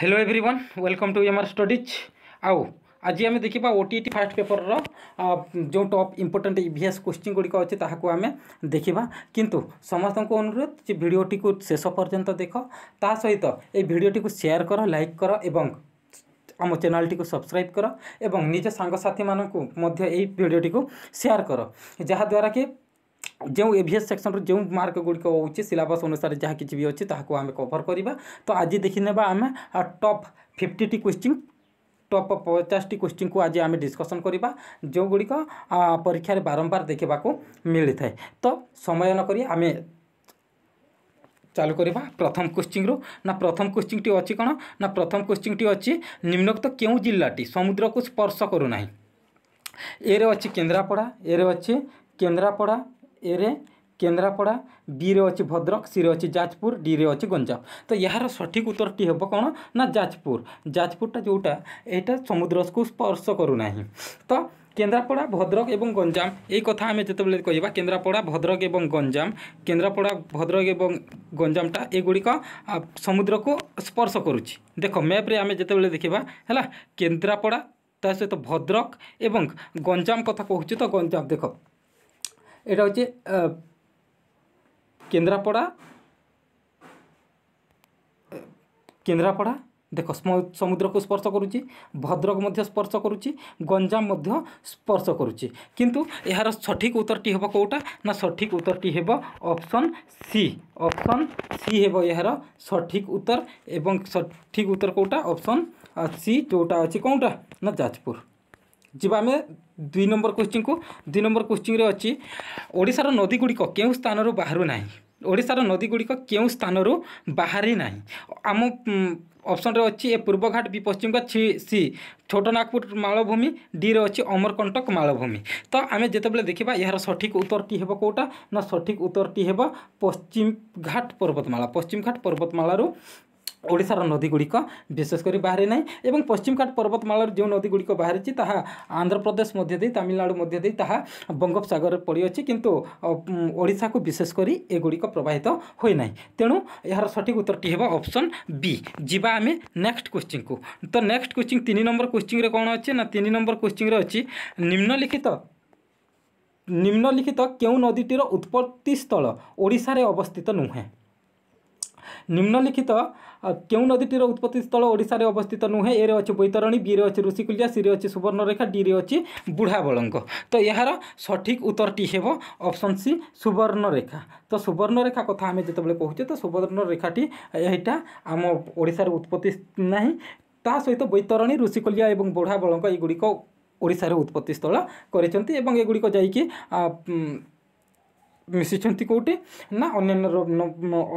hello everyone welcome to M R studies आउ आज आम देखा ओ टी फास्ट पेपर जो टप इम्पोर्टाट इस क्वेश्चन गुड़िक अच्छे आम देखा किंतु समस्त को अनुरोध जे भिडटी को शेष पर्यटन देख ता सहित ये भिडटी को सेयार कर लाइक कर और आम चैनल को सब्सक्राइब कर और निज सांगसाथी मान भिडटी को सेयार कर जहाद्वारा कि ଯେଉଁ ଏଭିଏସ୍ ସେକ୍ସନ୍ରୁ ଯେଉଁ ମାର୍କ ଗୁଡ଼ିକ ହେଉଛି ସିଲାବସ୍ ଅନୁସାରେ ଯାହା କିଛି ବି ଅଛି ତାହାକୁ ଆମେ କଭର୍ କରିବା ତ ଆଜି ଦେଖିନେବା ଆମେ ଟପ୍ ଫିଫ୍ଟିଟି କ୍ୱେଶ୍ଚିନ୍ ଟପ୍ ପଚାଶଟି କ୍ୱେଶ୍ଚିନ୍କୁ ଆଜି ଆମେ ଡିସ୍କସନ୍ କରିବା ଯେଉଁଗୁଡ଼ିକ ପରୀକ୍ଷାରେ ବାରମ୍ବାର ଦେଖିବାକୁ ମିଳିଥାଏ ତ ସମୟ ନକରି ଆମେ ଚାଲୁ କରିବା ପ୍ରଥମ কোশ্চিন্রু ନା ପ୍ରଥମ কোশ্চিনটি ଅଛି କଣ ନା ପ୍ରଥମ কোশ্চিনটি ଅଛି নিম্নোক্ত କେଉଁ ଜିଲ୍ଲାଟି ସମୁଦ୍ରକୁ ସ୍ପର୍ଶ କରୁନାହିଁ ଏରେ ଅଛି କେନ୍ଦ୍ରାପଡ଼ା ଏରେ ଅଛି କେନ୍ଦ୍ରାପଡ଼ା ए केन्द्रापड़ा बी अच्छे भद्रक सी अच्छे जाजपुर डी अच्छे गंजाम तो यार सठिक उत्तर टी हम कौन ना जाजपुर जाजपुरटा जोटा यहाँ समुद्र को स्पर्श करूना तो केन्द्रापड़ा भद्रक और गंजाम यही कथा आम जिते कह केन्द्रापड़ा भद्रक और गंजाम केन्द्रापड़ा भद्रक और गंजामटा युड़िक समुद्र को स्पर्श करुच्च देख मैप्रे आम जो देखा है केन्द्रापड़ा सहित भद्रक और गंजाम कथ कह तो गंजाम देख এটা হচ্ছে কেন্দ্রাপড়া কেন্দ্রাপড়া দেখ সমুদ্রকু স্পর্শ করুচি ভদ্রক মধ্যে স্পর্শ করুচি গঞ্জাম মধ্যে স্পর্শ করুচি কিন্তু এর সঠিক উত্তরটি হব কোটা না সঠিক উত্তরটি হব অপশন সি অপশন সি হব এর সঠিক উত্তর এবং সঠিক উত্তর কোটা অপশন সি যেটা অছি কোটা না যাজপুর যা আমি দুই নম্বর কোশ্চিন দুই নম্বর কোশ্চিন অছি ওড়শার নদী গুড়ি কে স্থান বাহু না ওড়শার নদী গুড়ি কে স্থান বাহারি না আম অপশন অছি এ পূর্বঘাট বি পশ্চিম ছি সি ছোট নাগপুর মালভূমি ডি অছি অমরকটক মালভূমি তো আমি যেতবে দেখবা এর সঠিক উত্তরটি হব কোটা না সঠিক উত্তরটি হব পশ্চিম ঘাট পর্বতমালা পশ্চিম ঘাট পর্বতমালু ओडार नदी गुड़िक विशेषकर बाहरी ना और पश्चिम घाट पर्वतमाल जो नदी गुड़िक बाहरी आंध्र प्रदेश तामिलनाडु बंगोपसगर अच्छी किंतु ओडा को विशेषकर एगुड़िक प्रवाहित होना तेणु यार सठिक उत्तर टी ऑप्शन बी जीवा आम नेक्स्ट क्वेश्चि को तो नेक्स्ट क्वेश्चन तीन नंबर क्वेश्चन में कौन अच्छे ना तीन नंबर क्वेश्चन में अच्छी निम्नलिखित निम्नलिखित केदीटर उत्पत्ति स्थल ओडार अवस्थित नुहे নিম্নলিখিত কেউ নদীটির উৎপত্তি স্থল ওড়শার অবস্থিত নুহে এ অছি বৈতরণী বি অছি ঋষিকুলিয়া সি অছি সুবর্ণরেখা ডি অছি বুঢ়াবলঙ্ক তো এর সঠিক উত্তরটি হব অপশন সি সুবর্ণরেখা তো সুবর্ণরেখা কথা আমি যেতবে কুচে তো সুবর্ণরেখাটি এইটা আম ওড়শার উৎপত্তি না তা সহিত বৈতরণী ঋষিকুলিয়া এবং বুঢ়াবলঙ্ক এইগুড়ি ଓଡ଼ିଶାର ଉତ୍ପତ୍ତିସ୍ଥଳ କରିଛନ୍ତି ଏବଂ ଏଗୁଡ଼ିକ ଯାଇକି ମିଶିଛନ୍ତି କେଉଁଠି ନା ଅନ୍ୟାନ୍ୟ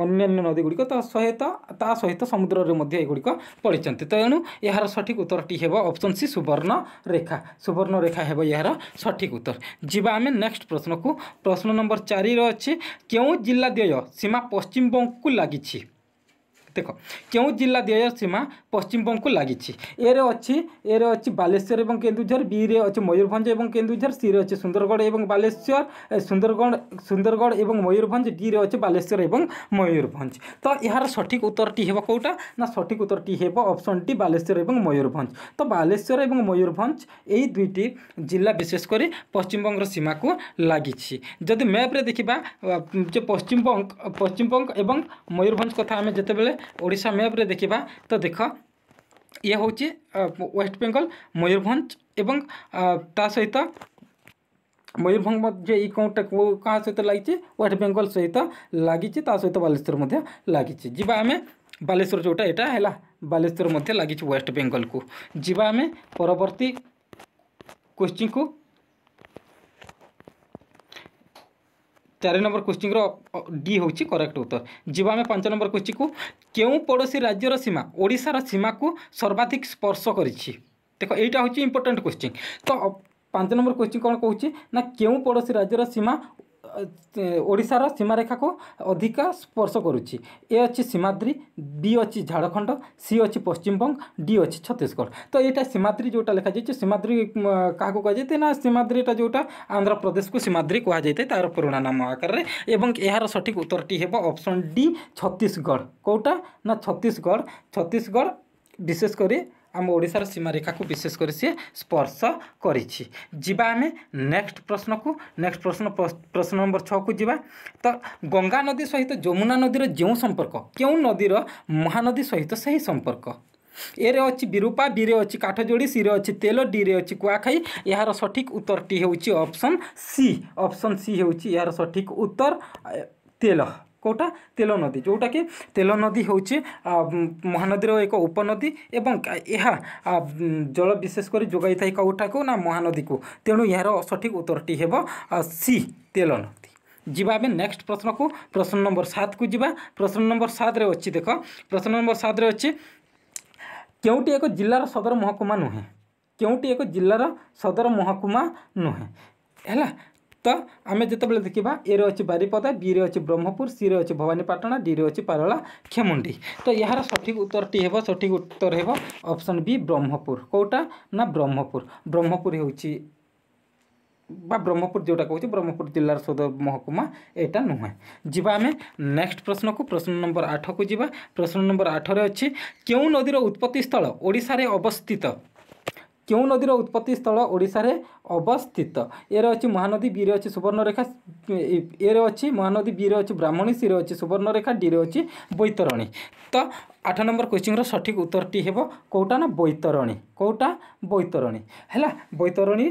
ଅନ୍ୟାନ୍ୟ ନଦୀଗୁଡ଼ିକ ତା ସହିତ ତା ସହିତ ସମୁଦ୍ରରେ ମଧ୍ୟ ଏଗୁଡ଼ିକ ପଡ଼ିଛନ୍ତି ତେଣୁ ଏହାର ସଠିକ୍ ଉତ୍ତରଟି ହେବ ଅପସନ୍ ସି ସୁବର୍ଣ୍ଣ ରେଖା ସୁବର୍ଣ୍ଣ ରେଖା ହେବ ଏହାର ସଠିକ୍ ଉତ୍ତର ଯିବା ଆମେ ନେକ୍ସଟ ପ୍ରଶ୍ନକୁ ପ୍ରଶ୍ନ ନମ୍ବର ଚାରିରେ ଅଛି କେଉଁ ଜିଲ୍ଲା ଦ୍ୱୟ ସୀମା ପଶ୍ଚିମବଙ୍ଗକୁ ଲାଗିଛି দেখ কেউ জেলা দিয়ে সীমা পশ্চিমবঙ্গকে লাগিছি এরে অছি এরে অছি বালেশ্বর এবং কেন্দুঝর বিরে অছি ময়ূরভঞ্জ এবং কেন্দুঝর সিরে অছি সুন্দরগড় এবং বালেশ্বর সুন্দরগড় সুন্দরগড় এবং ময়ূরভঞ্জ ডিরে অছি বালেশ্বর এবং ময়ূরভঞ্জ তো এর সঠিক উত্তরটি হব কোটা না সঠিক উত্তরটি হব অপশনটি বালেশ্বর এবং ময়ূরভঞ্জ তো বালেশ্বর এবং ময়ূরভঞ্জ এই দুইটি জেলা বিশেষ করে পশ্চিমবঙ্গর সীমাকে লাগিছি যদি ম্যাপে দেখিবা যে পশ্চিমবঙ্গ পশ্চিমবঙ্গ এবং ময়ূরভঞ্জ কথা আমি যেতবে ओडा मैप्रे देखा तो देख ये हूँ वेस्ट बेंगल मयूरभ एवं सहित मयूरभ ये कौटा क्या सहित लगे वेस्ट बेंगल सहित लगी सहित बालेश्वर लगी आम बालेश्वर जोटा यहाँ है बालेश्वर लगी वेस्ट बेंगल को जी आम परवर्ती क्वेश्चन को ଚାରି ନମ୍ବର କୋଶ୍ଚିନ୍ର ଡି ହେଉଛି କରେକ୍ଟ ଉତ୍ତର ଯିବା ଆମେ ପାଞ୍ଚ ନମ୍ବର କୋଶ୍ଚିନ୍କୁ କେଉଁ ପଡ଼ୋଶୀ ରାଜ୍ୟର ସୀମା ଓଡ଼ିଶାର ସୀମାକୁ ସର୍ବାଧିକ ସ୍ପର୍ଶ କରିଛି ଦେଖ ଏଇଟା ହେଉଛି ଇମ୍ପୋର୍ଟାଣ୍ଟ କୋଶ୍ଚିନ୍ ତ ପାଞ୍ଚ ନମ୍ବର କୋଶ୍ଚିନ୍ କ'ଣ କହୁଛି ନା କେଉଁ ପଡ଼ୋଶୀ ରାଜ୍ୟର ସୀମା ଓଡ଼ିଶାର ସୀମାରେଖାକୁ ଅଧିକା ସ୍ପର୍ଶ କରୁଛି ଏ ଅଛି ସୀମାଦ୍ରି ବି ଅଛି ଝାଡ଼ଖଣ୍ଡ ସି ଅଛି ପଶ୍ଚିମବଙ୍ଗ ଡି ଅଛି ଛତିଶଗଡ଼ ତ ଏଇଟା ସୀମାଦ୍ରି ଯେଉଁଟା ଲେଖାଯାଇଛି ସୀମାଦ୍ରି କାହାକୁ କୁହାଯାଇଥାଏ ନା ସୀମାଦ୍ରିଟା ଯେଉଁଟା ଆନ୍ଧ୍ରପ୍ରଦେଶକୁ ସୀମାଦ୍ରି କୁହାଯାଇଥାଏ ତା'ର ପୁରୁଣା ନାମ ଆକାରରେ ଏବଂ ଏହାର ସଠିକ୍ ଉତ୍ତରଟି ହେବ ଅପସନ୍ ଡି ଛତିଶଗଡ଼ କେଉଁଟା ନା ଛତିଶଗଡ଼ ଛତିଶଗଡ଼ ବିଶେଷ କରି ଆମ ଓଡ଼ିଶାର ସୀମାରେଖାକୁ ବିଶେଷ କରି ସିଏ ସ୍ପର୍ଶ କରିଛି ଯିବା ଆମେ ନେକ୍ସଟ ପ୍ରଶ୍ନକୁ ନେକ୍ସଟ ପ୍ରଶ୍ନ ପ୍ରଶ୍ନ ନମ୍ବର ଛଅକୁ ଯିବା ତ ଗଙ୍ଗା ନଦୀ ସହିତ ଯମୁନା ନଦୀର ଯେଉଁ ସମ୍ପର୍କ କେଉଁ ନଦୀର ମହାନଦୀ ସହିତ ସେହି ସମ୍ପର୍କ ଏରେ ଅଛି ବିରୂପା ବିରେ ଅଛି କାଠଯୋଡ଼ି ସିରେ ଅଛି ତେଲ ଡିରେ ଅଛି କୁଆଖାଇ ଏହାର ସଠିକ୍ ଉତ୍ତରଟି ହେଉଛି ଅପ୍ସନ୍ ସି ଅପ୍ସନ୍ ସି ହେଉଛି ଏହାର ସଠିକ୍ ଉତ୍ତର ତେଲ কোটা ତେଲ ନଦୀ ଯେଉଁଟାକି ତେଲ ନଦୀ ହେଉଛି ମହାନଦୀର ଏକ ଉପନଦୀ ଏବଂ ଏହା ଜଳ ବିଶେଷ କରି ଯୋଗାଇଥାଏ କେଉଁଟାକୁ ନା ମହାନଦୀକୁ ତେଣୁ ଏହାର ସଠିକ୍ ଉତ୍ତରଟି ହେବ ସି ତେଲ ନଦୀ ଯିବା ଆମେ ନେକ୍ସଟ ପ୍ରଶ୍ନକୁ ପ୍ରଶ୍ନ ନମ୍ବର ସାତକୁ ଯିବା ପ୍ରଶ୍ନ ନମ୍ବର ସାତରେ ଅଛି ଦେଖ ପ୍ରଶ୍ନ ନମ୍ବର ସାତରେ ଅଛି କେଉଁଟି ଏକ ଜିଲ୍ଲାର ସଦର ମହକୁମା ନୁହେଁ କେଉଁଟି ଏକ ଜିଲ୍ଲାର ସଦର ମହକୁମା ନୁହେଁ ହେଲା ତ ଆମେ ଯେତେବେଳେ ଦେଖିବା ଏରେ ଅଛି ବାରିପଦା ବିରେ ଅଛି ବ୍ରହ୍ମପୁର ସିରେ ଅଛି ଭବାନୀପାଟଣା ଡିରେ ଅଛି ପାରଳା ଖେମୁଣ୍ଡି ତ ଏହାର ସଠିକ୍ ଉତ୍ତରଟି ହେବ ସଠିକ୍ ଉତ୍ତର ହେବ ଅପସନ୍ ବି ବ୍ରହ୍ମପୁର କେଉଁଟା ନା ବ୍ରହ୍ମପୁର ବ୍ରହ୍ମପୁର ହେଉଛି ବା ବ୍ରହ୍ମପୁର ଯେଉଁଟା କହୁଛି ବ୍ରହ୍ମପୁର ଜିଲ୍ଲାର জেলার ମହକୁମା ଏଇଟା ନୁହେଁ ଯିବା ଆମେ আমি ପ୍ରଶ୍ନକୁ ପ୍ରଶ୍ନ ନମ୍ବର ଆଠକୁ ଯିବା ପ୍ରଶ୍ନ ନମ୍ବର ଆଠରେ ଅଛି କେଉଁ ନଦୀର ଉତ୍ପତ୍ତି ସ୍ଥଳ ଓଡ଼ିଶାରେ ଅବସ୍ଥିତ କେଉଁ ନଦୀର ଉତ୍ପତ୍ତି ସ୍ଥଳ ଓଡ଼ିଶାରେ ଅବସ୍ଥିତ ଏରେ ଅଛି ମହାନଦୀ ବିରେ ଅଛି ସୁବର୍ଣ୍ଣରେଖା ଏରେ ଅଛି ମହାନଦୀ ବିରେ ଅଛି ବ୍ରାହ୍ମଣୀ ସିରେ ଅଛି ସୁବର୍ଣ୍ଣରେଖା ଡିରେ ଅଛି ବୈତରଣୀ ତ ଆଠ ନମ୍ବର କୋଶ୍ଚିନ୍ର ସଠିକ୍ ଉତ୍ତରଟି ହେବ କେଉଁଟା ନା ବୈତରଣୀ କେଉଁଟା ବୈତରଣୀ ହେଲା ବୈତରଣୀ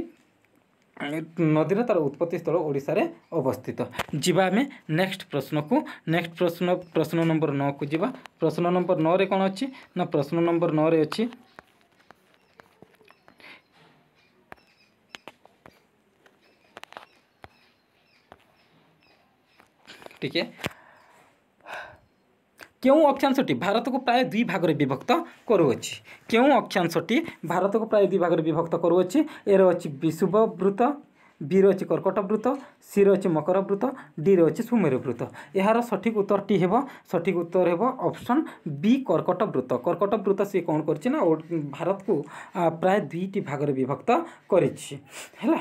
ନଦୀର ତା'ର ଉତ୍ପତ୍ତି ସ୍ଥଳ ଓଡ଼ିଶାରେ ଅବସ୍ଥିତ ଯିବା ଆମେ ନେକ୍ସଟ ପ୍ରଶ୍ନକୁ ନେକ୍ସଟ ପ୍ରଶ୍ନ ପ୍ରଶ୍ନ ନମ୍ବର ନଅକୁ ଯିବା ପ୍ରଶ୍ନ ନମ୍ବର ନଅରେ କ'ଣ ଅଛି ନା ପ୍ରଶ୍ନ ନମ୍ବର ନଅରେ ଅଛି ଟିକେ କେଉଁ ଅକ୍ଷାଂଶଟି ଭାରତକୁ ପ୍ରାୟ ଦୁଇ ଭାଗରେ ବିଭକ୍ତ କରୁଅଛି କେଉଁ ଅକ୍ଷାଂଶଟି ଭାରତକୁ ପ୍ରାୟ ଦୁଇ ଭାଗରେ ବିଭକ୍ତ କରୁଅଛି ଏର ଅଛି ବିଶୁବବୃତ বি রয়েছে কর্কটবৃত সি রয়েছে মকরবৃত ডি রয়েছে সুমেরুবৃত এর সঠিক উত্তরটি হব সঠিক উত্তর হব অপশন বি কর্কটবৃত কর্কটবৃত সি কম করছে না ভারতকু প্রায় দুইটি ভাগরে বিভক্ত করেছি হল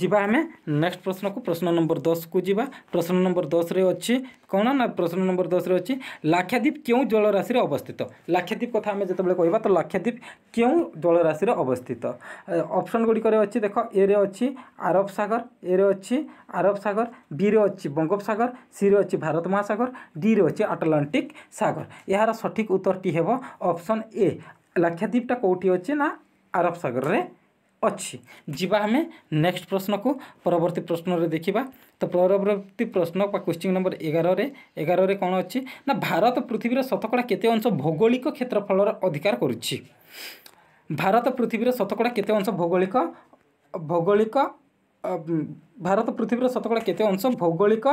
যা আমি নেক্সট প্রশ্নকু প্রশ্ন নম্বর দশকু যা প্রশ্ন নম্বর দশরে অছি କ'ଣ ନା ପ୍ରଶ୍ନ ନମ୍ବର ଦଶରେ ଅଛି ଲାକ୍ଷାଦ୍ୱୀପ କେଉଁ ଜଳରାଶିରେ ଅବସ୍ଥିତ ଲାକ୍ଷାଦ୍ୱୀପ କଥା ଆମେ ଯେତେବେଳେ କହିବା ତ ଲାକ୍ଷାଦ୍ୱୀପ କେଉଁ ଜଳରାଶିରେ ଅବସ୍ଥିତ ଅପସନ୍ ଗୁଡ଼ିକରେ ଅଛି ଦେଖ ଏରେ ଅଛି ଆରବ ସାଗର ଏରେ ଅଛି ଆରବ ସାଗର ବିରେ ଅଛି ବଙ୍ଗୋପସାଗର ସିରେ ଅଛି ଭାରତ ମହାସାଗର ଡିରେ ଅଛି ଆଟଲାଣ୍ଟିକ୍ ସାଗର ଏହାର ସଠିକ୍ ଉତ୍ତରଟି ହେବ ଅପସନ୍ ଏ ଲାକ୍ଷାଦ୍ୱୀପଟା କେଉଁଠି ଅଛି ନା ଆରବ ସାଗରରେ ଅଛି ଯିବା ଆମେ ନେକ୍ସଟ ପ୍ରଶ୍ନକୁ ପରବର୍ତ୍ତୀ ପ୍ରଶ୍ନରେ ଦେଖିବା ତ ପରବର୍ତ୍ତୀ ପ୍ରଶ୍ନ ବା କ୍ୱେଶ୍ଚିନ୍ ନମ୍ବର ଏଗାରରେ ଏଗାରରେ କ'ଣ ଅଛି ନା ଭାରତ ପୃଥିବୀର ଶତକଡ଼ା କେତେ ଅଂଶ ଭୌଗୋଳିକ କ୍ଷେତ୍ରଫଳର ଅଧିକାର କରୁଛି ଭାରତ ପୃଥିବୀର ଶତକଡ଼ା କେତେ ଅଂଶ ଭୌଗୋଳିକ ଭୌଗୋଳିକ ଭାରତ ପୃଥିବୀର ଶତକଡ଼ା କେତେ ଅଂଶ ଭୌଗୋଳିକ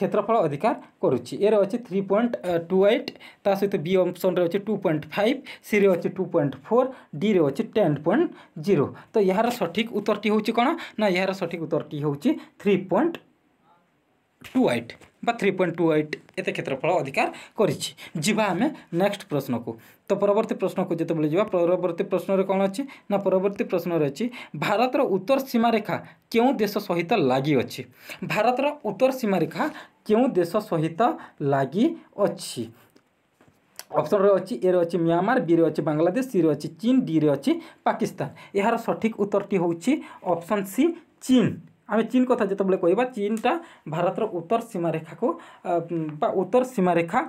କ୍ଷେତ୍ରଫଳ ଅଧିକାର କରୁଛି ଏରେ ଅଛି ଥ୍ରୀ ପଏଣ୍ଟ ଟୁ ଏଇଟ୍ ତା ସହିତ ବି ଅପସନ୍ରେ ଅଛି ଟୁ ପଏଣ୍ଟ ଫାଇଭ୍ ସିରେ ଅଛି ଟୁ ପଏଣ୍ଟ ଫୋର୍ ଡିରେ ଅଛି ଟେନ୍ ପଏଣ୍ଟ ଜିରୋ ତ ଏହାର ସଠିକ୍ ଉତ୍ତରଟି ହେଉଛି କ'ଣ ନା ଏହାର ସଠିକ୍ ଉତ୍ତରଟି ହେଉଛି ଥ୍ରୀ ପଏଣ୍ଟ ଟୁ ଏଇଟ୍ বা থ্রি পয়েন্ট টু এইট এতে ক্ষেত্রফল অধিকার করেছি যা আমি নেক্সট প্রশ্নকু তো পরবর্তী প্রশ্নকু যেতবে যা পরবর্তী প্রশ্নরে কোণ অছি না পরবর্তী প্রশ্নরে অছি ভারতর উত্তর সীমারেখা কেউ দেশ সহিত লাগি অছি ভারতর উত্তর সীমারেখা কেউ দেশ সহিত লাগি অছি অপসনরে অছি এর অছি মিয়ামার বিরে অছি বাংলাদেশ সিরে অছি চীন ডিরে অছি পাকিস্তান এর সঠিক উত্তরটি হচ্ছে অপশন সি চীন আমি চীন কথা যেতবে কহবা চীনটা ভারতর উত্তর সীমারেখা বা উত্তর সীমারেখা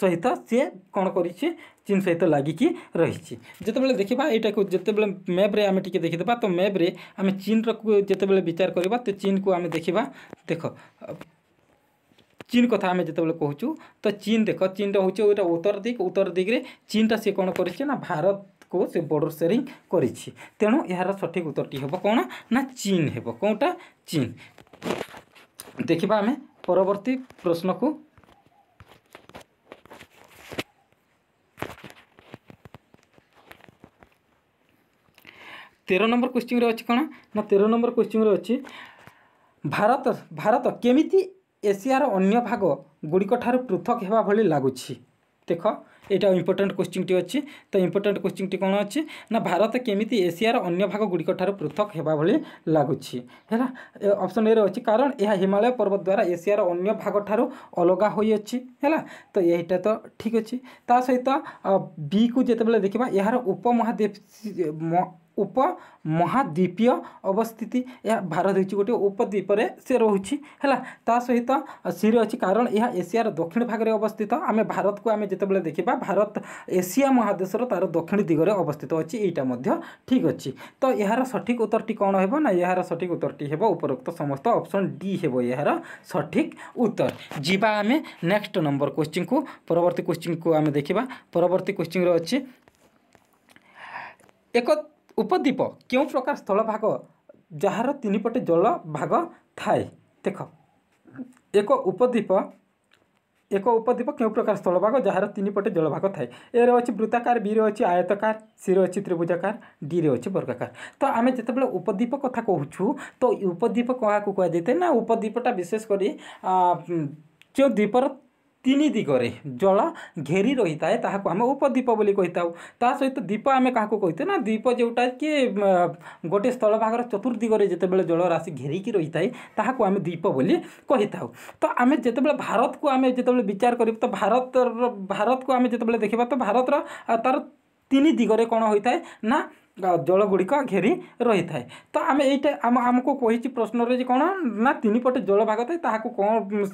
সহিত সি কোণ করেছে চীন সহিত লাগিকি রয়েছে যেতবে দেখা এইটা যেতবে ম্যাপ্রে আমি টিকি দেখিদেবা তো ম্যাপ্রে আমি চীনর যেতবে বিচার করা তো চীনকু আমি দেখা দেখ চীন কথা আমি যেতবে কুচু তো চীন দেখ চীনটা হচ্ছে ওইটা উত্তর দিক উত্তর দিকরে চীনটা সে কোণ করেছে না ভারত କୁ ସେ ବର୍ଡ଼ର ସେୟାରିଂ କରିଛି ତେଣୁ ଏହାର ସଠିକ୍ ଉତ୍ତରଟି ହେବ କ'ଣ ନା ଚୀନ ହେବ କେଉଁଟା ଚୀନ ଦେଖିବା ଆମେ ପରବର୍ତ୍ତୀ ପ୍ରଶ୍ନକୁ ତେର ନମ୍ବର କୋଶ୍ଚିନ୍ରେ ଅଛି କ'ଣ ନା ତେର ନମ୍ବର କୋଶ୍ଚିନ୍ରେ ଅଛି ଭାରତ ଭାରତ କେମିତି ଏସିଆର ଅନ୍ୟ ଭାଗ ଗୁଡ଼ିକଠାରୁ ପୃଥକ ହେବା ଭଳି ଲାଗୁଛି দেখ এটা ইম্পর্টাট কোশ্চিনটি অছি তো ইম্পর্টাট কোশ্চিনটি কোণ অছি না ভারত কেমিতি এশিয়ার অন্য ভাগ গুড়িক ঠার পৃথক হওয়া ভালো লাগুছি হ্যাঁ অপশন এ অছি কারণ এ হিমালয় পর্বত দ্বারা এশিয়ার অন্য ভাগ ঠার অলগা হয়েছি হ্যাঁ তো এইটা তো ঠিক অছি তা সহিত বি কু যেতবে দেখবা এর উপমহাদেশ ଉପମହାଦ୍ୱୀପୀୟ ଅବସ୍ଥିତି ଏହା ଭାରତ ହେଉଛି ଗୋଟିଏ ଉପଦ୍ୱୀପରେ ସେ ରହୁଛି ହେଲା ତା ସହିତ ସିରେ ଅଛି କାରଣ ଏହା ଏସିଆର ଦକ୍ଷିଣ ଭାଗରେ ଅବସ୍ଥିତ ଆମେ ଭାରତକୁ ଆମେ ଯେତେବେଳେ ଦେଖିବା ଭାରତ ଏସିଆ ମହାଦେଶର ତା'ର ଦକ୍ଷିଣ ଦିଗରେ ଅବସ୍ଥିତ ଅଛି ଏଇଟା ମଧ୍ୟ ଠିକ୍ ଅଛି ତ ଏହାର ସଠିକ୍ ଉତ୍ତରଟି କ'ଣ ହେବ ନା ଏହାର ସଠିକ୍ ଉତ୍ତରଟି ହେବ ଉପରୋକ୍ତ ସମସ୍ତ ଅପସନ୍ ଡି ହେବ ଏହାର ସଠିକ୍ ଉତ୍ତର ଯିବା ଆମେ ନେକ୍ସଟ ନମ୍ବର କୋଶ୍ଚିନ୍କୁ ପରବର୍ତ୍ତୀ କୋଶ୍ଚିନ୍କୁ ଆମେ ଦେଖିବା ପରବର୍ତ୍ତୀ କୋଶ୍ଚିନ୍ରେ ଅଛି ଏକ উপদ্বীপ কেউ প্রকার স্থলভাগ যাহার তিনিপটে জলভাগ থাকে দেখ ଏକ ଉପଦ୍ୱୀପ ଏକ ଉପଦ୍ୱୀପ କେଉଁ ପ୍ରକାର ସ୍ଥଳଭାଗ ଯାହାର ତିନିପଟେ ଜଳଭାଗ ଥାଏ ଏରେ ଅଛି ବୃତ୍ତାକାର ବିରେ ଅଛି ଆୟତକାର ସିରେ ଅଛି ତ୍ରିଭୁଜାକାର ଡିରେ ଅଛି ବର୍ଗାକାର ତ ଆମେ ଯେତେବେଳେ ଉପଦ୍ୱୀପ କଥା କହୁଛୁ ତ ଉପଦ୍ୱୀପ କାହାକୁ କୁହାଯାଇଥାଏ ନା ଉପଦ୍ୱୀପଟା ବିଶେଷ କରି ଯେଉଁ ଦ୍ୱୀପର ତିନି ଦିଗରେ ଜଳ ଘେରି ରହିଥାଏ ତାହାକୁ ଆମେ ଉପଦ୍ୱୀପ ବୋଲି କହିଥାଉ ତା ସହିତ ଦ୍ୱୀପ ଆମେ କାହାକୁ କହିଥାଉ ନା ଦ୍ୱୀପ ଯେଉଁଟାକି ଗୋଟିଏ ସ୍ଥଳ ଭାଗର ଚତୁର୍ଦିଗରେ ଯେତେବେଳେ ଜଳରାଶି ଘେରିକି ରହିଥାଏ ତାହାକୁ ଆମେ ଦ୍ୱୀପ ବୋଲି କହିଥାଉ ତ ଆମେ ଯେତେବେଳେ ଭାରତକୁ ଆମେ ଯେତେବେଳେ ବିଚାର କରିବୁ ତ ଭାରତର ଭାରତକୁ ଆମେ ଯେତେବେଳେ ଦେଖିବା ତ ଭାରତର ତା'ର ତିନି ଦିଗରେ କ'ଣ ହୋଇଥାଏ ନା ଜଳଗୁଡ଼ିକ ଘେରି ରହିଥାଏ ତ ଆମେ ଏଇଟା ଆମ ଆମକୁ କହିଛି ପ୍ରଶ୍ନରେ ଯେ କ'ଣ ନା ତିନି ପଟେ ଜଳ ଭାଗ ଥାଏ ତାହାକୁ କ'ଣ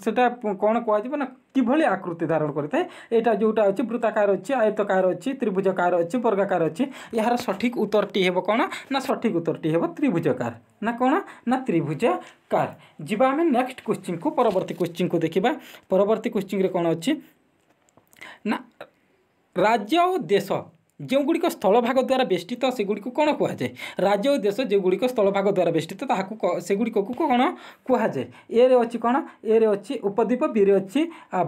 ସେଟା କ'ଣ କୁହାଯିବ ନା କିଭଳି ଆକୃତି ଧାରଣ କରିଥାଏ ଏଇଟା ଯେଉଁଟା ଅଛି ବୃତ୍ତାକାର ଅଛି ଆୟତକାର ଅଛି ତ୍ରିଭୁଜକାର ଅଛି ବର୍ଗାକାର ଅଛି ଏହାର ସଠିକ୍ ଉତ୍ତରଟି ହେବ କ'ଣ ନା ସଠିକ୍ ଉତ୍ତରଟି ହେବ ତ୍ରିଭୁଜକାର ନା କ'ଣ ନା ତ୍ରିଭୁଜକାର ଯିବା ଆମେ ନେକ୍ସଟ କ୍ୱେଶ୍ଚିନ୍କୁ ପରବର୍ତ୍ତୀ କ୍ୱେଶ୍ଚିନ୍କୁ ଦେଖିବା ପରବର୍ତ୍ତୀ କ୍ୱେଶ୍ଚିନ୍ରେ କ'ଣ ଅଛି ନା ରାଜ୍ୟ ଓ ଦେଶ ଯେଉଁଗୁଡ଼ିକ ସ୍ଥଳଭାଗ ଦ୍ୱାରା ବେଷ୍ଟିତ ସେଗୁଡ଼ିକୁ କ'ଣ କୁହାଯାଏ ରାଜ୍ୟ ଓ ଦେଶ ଯେଉଁଗୁଡ଼ିକ ସ୍ଥଳଭାଗ ଦ୍ୱାରା ବେଷ୍ଟିତ ତାହାକୁ ସେଗୁଡ଼ିକକୁ କ'ଣ କୁହାଯାଏ ଏରେ ଅଛି କ'ଣ ଏରେ ଅଛି ଉପଦ୍ୱୀପ ବିରେ ଅଛି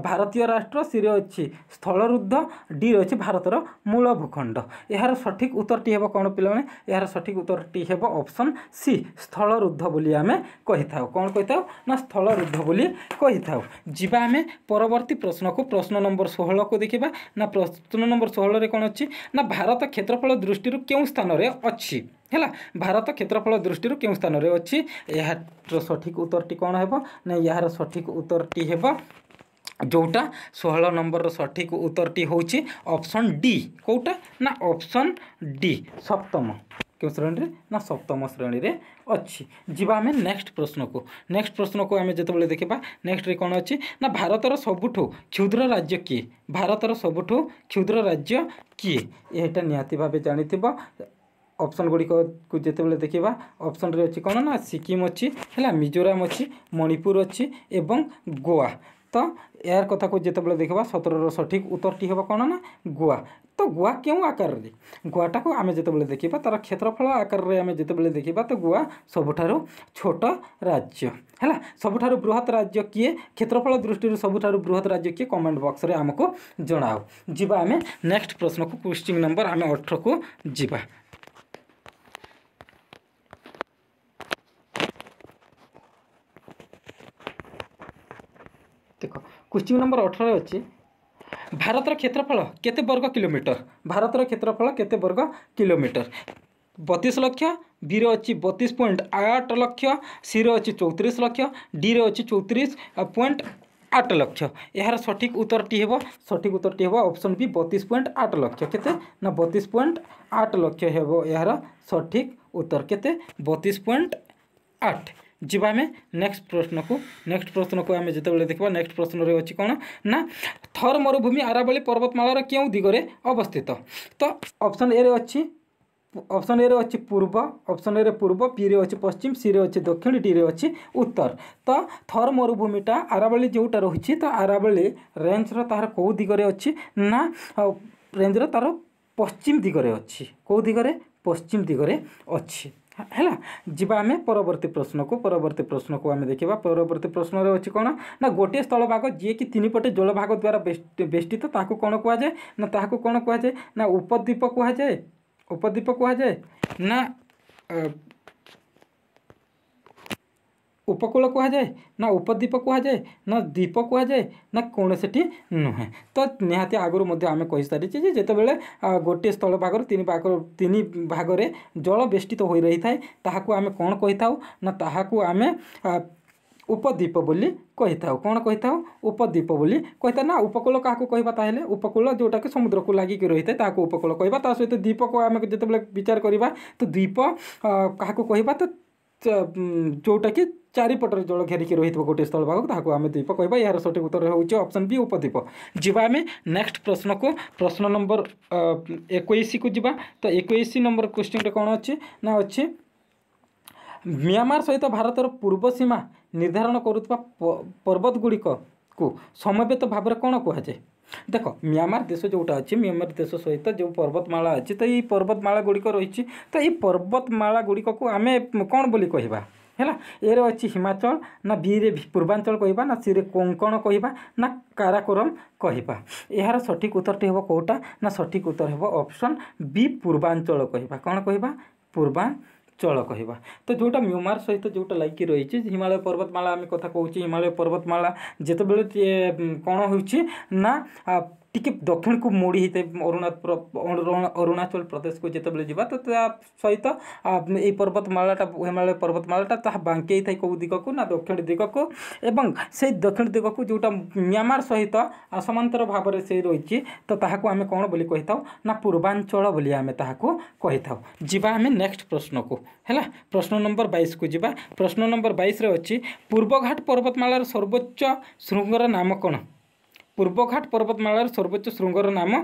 ଭାରତୀୟ ରାଷ୍ଟ୍ର ସିରେ ଅଛି ସ୍ଥଳରୁଦ୍ଧ ଡିରେ ଅଛି ଭାରତର ମୂଳ ଭୂଖଣ୍ଡ ଏହାର ସଠିକ୍ ଉତ୍ତରଟି ହେବ କ'ଣ ପିଲାମାନେ ଏହାର ସଠିକ୍ ଉତ୍ତରଟି ହେବ ଅପସନ୍ ସି ସ୍ଥଳରୁଦ୍ଧ ବୋଲି ଆମେ କହିଥାଉ କ'ଣ କହିଥାଉ ନା ସ୍ଥଳରୁଦ୍ଧ ବୋଲି କହିଥାଉ ଯିବା ଆମେ ପରବର୍ତ୍ତୀ ପ୍ରଶ୍ନକୁ ପ୍ରଶ୍ନ ନମ୍ବର ଷୋହଳକୁ ଦେଖିବା ନା ପ୍ରଶ୍ନ ନମ୍ବର ଷୋହଳରେ କ'ଣ ଅଛି ନା ଭାରତ କ୍ଷେତ୍ରଫଳ ଦୃଷ୍ଟିରୁ କେଉଁ ସ୍ଥାନରେ ଅଛି ହେଲା ଭାରତ କ୍ଷେତ୍ରଫଳ ଦୃଷ୍ଟିରୁ କେଉଁ ସ୍ଥାନରେ ଅଛି ଏହାର ସଠିକ୍ ଉତ୍ତରଟି କ'ଣ ହେବ ନା ଏହାର ସଠିକ୍ ଉତ୍ତରଟି ହେବ ଯେଉଁଟା ଷୋହଳ ନମ୍ବରର ସଠିକ୍ ଉତ୍ତରଟି ହେଉଛି ଅପସନ୍ ଡି କେଉଁଟା ନା ଅପସନ୍ ଡି ସପ୍ତମ କେଉଁ ଶ୍ରେଣୀରେ ନା ସପ୍ତମ ଶ୍ରେଣୀରେ ଅଛି ଯିବା ଆମେ ନେକ୍ସଟ ପ୍ରଶ୍ନକୁ ନେକ୍ସଟ ପ୍ରଶ୍ନକୁ ଆମେ ଯେତେବେଳେ ଦେଖିବା ନେକ୍ସଟରେ କ'ଣ ଅଛି ନା ଭାରତର ସବୁଠୁ କ୍ଷୁଦ୍ର ରାଜ୍ୟ କିଏ ଭାରତର ସବୁଠୁ କ୍ଷୁଦ୍ର ରାଜ୍ୟ କିଏ ଏଇଟା ନିହାତି ଭାବେ ଜାଣିଥିବ ଅପସନ୍ ଗୁଡ଼ିକକୁ ଯେତେବେଳେ ଦେଖିବା ଅପସନ୍ରେ ଅଛି କ'ଣ ନା ସିକିମ୍ ଅଛି ହେଲା ମିଜୋରାମ ଅଛି ମଣିପୁର ଅଛି ଏବଂ ଗୋଆ ତ ଏହାର କଥାକୁ ଯେତେବେଳେ ଦେଖିବା ସତରର ସଠିକ୍ ଉତ୍ତରଟି ହେବ କ'ଣ ନା ଗୋଆ ତ ଗୋଆ କେଉଁ ଆକାରରେ ଗୋଆଟାକୁ ଆମେ ଯେତେବେଳେ ଦେଖିବା ତା'ର କ୍ଷେତ୍ରଫଳ ଆକାରରେ ଆମେ ଯେତେବେଳେ ଦେଖିବା ତ ଗୋଆ ସବୁଠାରୁ ଛୋଟ ରାଜ୍ୟ ହେଲା ସବୁଠାରୁ ବୃହତ ରାଜ୍ୟ କିଏ କ୍ଷେତ୍ରଫଳ ଦୃଷ୍ଟିରୁ ସବୁଠାରୁ ବୃହତ ରାଜ୍ୟ କିଏ କମେଣ୍ଟ ବକ୍ସରେ ଆମକୁ ଜଣାଅ ଯିବା ଆମେ ନେକ୍ସଟ ପ୍ରଶ୍ନକୁ କ୍ୱେଶ୍ଚିନ୍ ନମ୍ବର ଆମେ ଅଠରକୁ ଯିବା क्वेश्चन नंबर अठर अच्छे भारत क्षेत्रफल के वर्ग कोमीटर भारत क्षेत्रफल के वर्ग कोमीटर बतीस लक्ष बी अच्छी बतीस पॉइंट आठ लक्ष सी अच्छी चौतीस लक्ष डी अच्छी चौतीस पॉइंट आठ लक्ष यार सठिक उत्तर टी हम सठिक उत्तर टी हाँ ऑप्शन बी बतीस पॉइंट आठ लक्ष के ना बतीस पॉइंट आठ लक्ष हो सठिक उत्तर के बतीस पॉइंट आठ ଯିବା ଆମେ ନେକ୍ସଟ ପ୍ରଶ୍ନକୁ ନେକ୍ସଟ ପ୍ରଶ୍ନକୁ ଆମେ ଯେତେବେଳେ ଦେଖିବା ନେକ୍ସଟ ପ୍ରଶ୍ନରେ ଅଛି କ'ଣ ନା ଥର ମରୁଭୂମି ଆରାବଳି ପର୍ବତମାଳାର କେଉଁ ଦିଗରେ ଅବସ୍ଥିତ ତ ଅପସନ୍ ଏରେ ଅଛି ଅପସନ୍ ଏରେ ଅଛି ପୂର୍ବ ଅପସନ୍ ଏରେ ପୂର୍ବ ପିରେ ଅଛି ପଶ୍ଚିମ ସିରେ ଅଛି ଦକ୍ଷିଣ ଡିରେ ଅଛି ଉତ୍ତର ତ ଥର ମରୁଭୂମିଟା ଆରାବଳି ଯେଉଁଟା ରହିଛି ତ ଆରାବଳି ରେଞ୍ଜର ତାହାର କେଉଁ ଦିଗରେ ଅଛି ନା ରେଞ୍ଜର ତାର ପଶ୍ଚିମ ଦିଗରେ ଅଛି କେଉଁ ଦିଗରେ ପଶ୍ଚିମ ଦିଗରେ ଅଛି ହେଲା ଯିବା ଆମେ ପରବର୍ତ୍ତୀ ପ୍ରଶ୍ନକୁ ପରବର୍ତ୍ତୀ ପ୍ରଶ୍ନକୁ ଆମେ ଦେଖିବା ପରବର୍ତ୍ତୀ ପ୍ରଶ୍ନରେ ଅଛି କ'ଣ ନା ଗୋଟିଏ ସ୍ଥଳଭାଗ ଯିଏକି ତିନିପଟେ ଜଳଭାଗ ଦ୍ୱାରା ବେଷ୍ଟିତ ତାହାକୁ କ'ଣ କୁହାଯାଏ ନା ତାହାକୁ କ'ଣ କୁହାଯାଏ ନା ଉପଦ୍ୱୀପ କୁହାଯାଏ ଉପଦ୍ୱୀପ କୁହାଯାଏ ନା উপকূଳ କୁହାଯାଏ ନା ଉପଦ୍ୱୀପ କୁହାଯାଏ ନା ଦ୍ୱୀପ କୁହାଯାଏ ନା କୌଣସିଟି ନୁହେଁ ତ ନିହାତି ଆଗରୁ ମଧ୍ୟ ଆମେ କହିସାରିଛେ ଯେ ଯେତେବେଳେ ଗୋଟିଏ ସ୍ଥଳ ଭାଗରୁ ତିନି ଭାଗ ତିନି ଭାଗରେ ଜଳ ବେଷ୍ଟିତ ହୋଇ ରହିଥାଏ ତାହାକୁ ଆମେ କ'ଣ କହିଥାଉ ନା ତାହାକୁ ଆମେ ଉପଦ୍ୱୀପ ବୋଲି କହିଥାଉ କ'ଣ କହିଥାଉ ଉପଦ୍ୱୀପ ବୋଲି କହିଥାଉ ନା ଉପକୂଳ କାହାକୁ କହିବା ତାହେଲେ ଉପକୂଳ ଯେଉଁଟାକି ସମୁଦ୍ରକୁ ଲାଗିକି ରହିଥାଏ ତାହାକୁ ଉପକୂଳ କହିବା ତା ସହିତ ଦ୍ୱୀପକୁ ଆମେ ଯେତେବେଳେ ବିଚାର କରିବା ତ ଦ୍ୱୀପ କାହାକୁ କହିବା ତ ଯେଉଁଟାକି ଚାରିପଟରେ ଜଳ ଘେରିକି ରହିଥିବ ଗୋଟିଏ ସ୍ଥଳଭାଗ ତାହାକୁ ଆମେ ଦ୍ୱୀପ କହିବା ଏହାର ସଠିକ୍ ଉତ୍ତର ହେଉଛି ଅପସନ୍ ବି ଉପଦ୍ୱୀପ ଯିବା ଆମେ ନେକ୍ସଟ ପ୍ରଶ୍ନକୁ ପ୍ରଶ୍ନ ନମ୍ବର ଏକୋଇଶକୁ ଯିବା ତ ଏକୋଇଶ ନମ୍ବର କ୍ୱେଶ୍ଚିନ୍ଟେ କ'ଣ ଅଛି ନା ଅଛି ମିଆଁମାର ସହିତ ଭାରତର ପୂର୍ବ ସୀମା ନିର୍ଦ୍ଧାରଣ କରୁଥିବା ପର୍ବତଗୁଡ଼ିକକୁ ସମବେତ ଭାବରେ କ'ଣ କୁହାଯାଏ দেখ মিয়ামার দেশ যেটা আছে মিয়ামার দেশ সহিত যে পর্বতমালা আছে তো এই পর্বতমালা গুড়িক রয়েছে তো এই পর্বতমালা গুড়িক আমি কণ বলি কহবা ହେଲା ଏରେ ଅଛି ହିମାଚଳ ନା ବିରେ ପୂର୍ବାଞ୍ଚଳ କହିବା ନା ସିରେ କୋଙ୍କଣ କହିବା ନା କାରାକୋରମ କହିବା ଏହାର ସଠିକ୍ ଉତ୍ତରଟି ହେବ କେଉଁଟା ନା ସଠିକ୍ ଉତ୍ତର ହେବ ଅପସନ୍ ବି ପୂର୍ବାଞ୍ଚଳ କହିବା କ'ଣ କହିବା ପୂର୍ବାଞ୍ଚଳ ଚଳ କହିବା ତ ଯେଉଁଟା ମ୍ୟୁମାର ସହିତ ଯେଉଁଟା ଲାଗିକି ରହିଛି ହିମାଳୟ ପର୍ବତମାଳା ଆମେ କଥା କହୁଛେ ହିମାଳୟ ପର୍ବତମାଳା ଯେତେବେଳେ କ'ଣ ହେଉଛି ନା टी दक्षिण को मोड़ी होता अरुणाचल प्रदेश को जिते बार तो सहित ये पर्वतमाला हिमालय पर्वतमाला ता बांके कौ दिगक ना दक्षिण दिगक से दक्षिण को जोटा म्यांमार सहित असमांतर भाव से रही तो आम कौन बोली कही था ना पूर्वांचल बोली आम ताकि आम नेक्स्ट प्रश्न को है प्रश्न नंबर बैस को जी प्रश्न नंबर बैस अच्छी पूर्वघाट पर्वतमाला सर्वोच्च श्रृंगार नाम कौन ପୂର୍ବଘାଟ ପର୍ବତମାଳାର ସର୍ବୋଚ୍ଚ ଶୃଙ୍ଗର ନାମ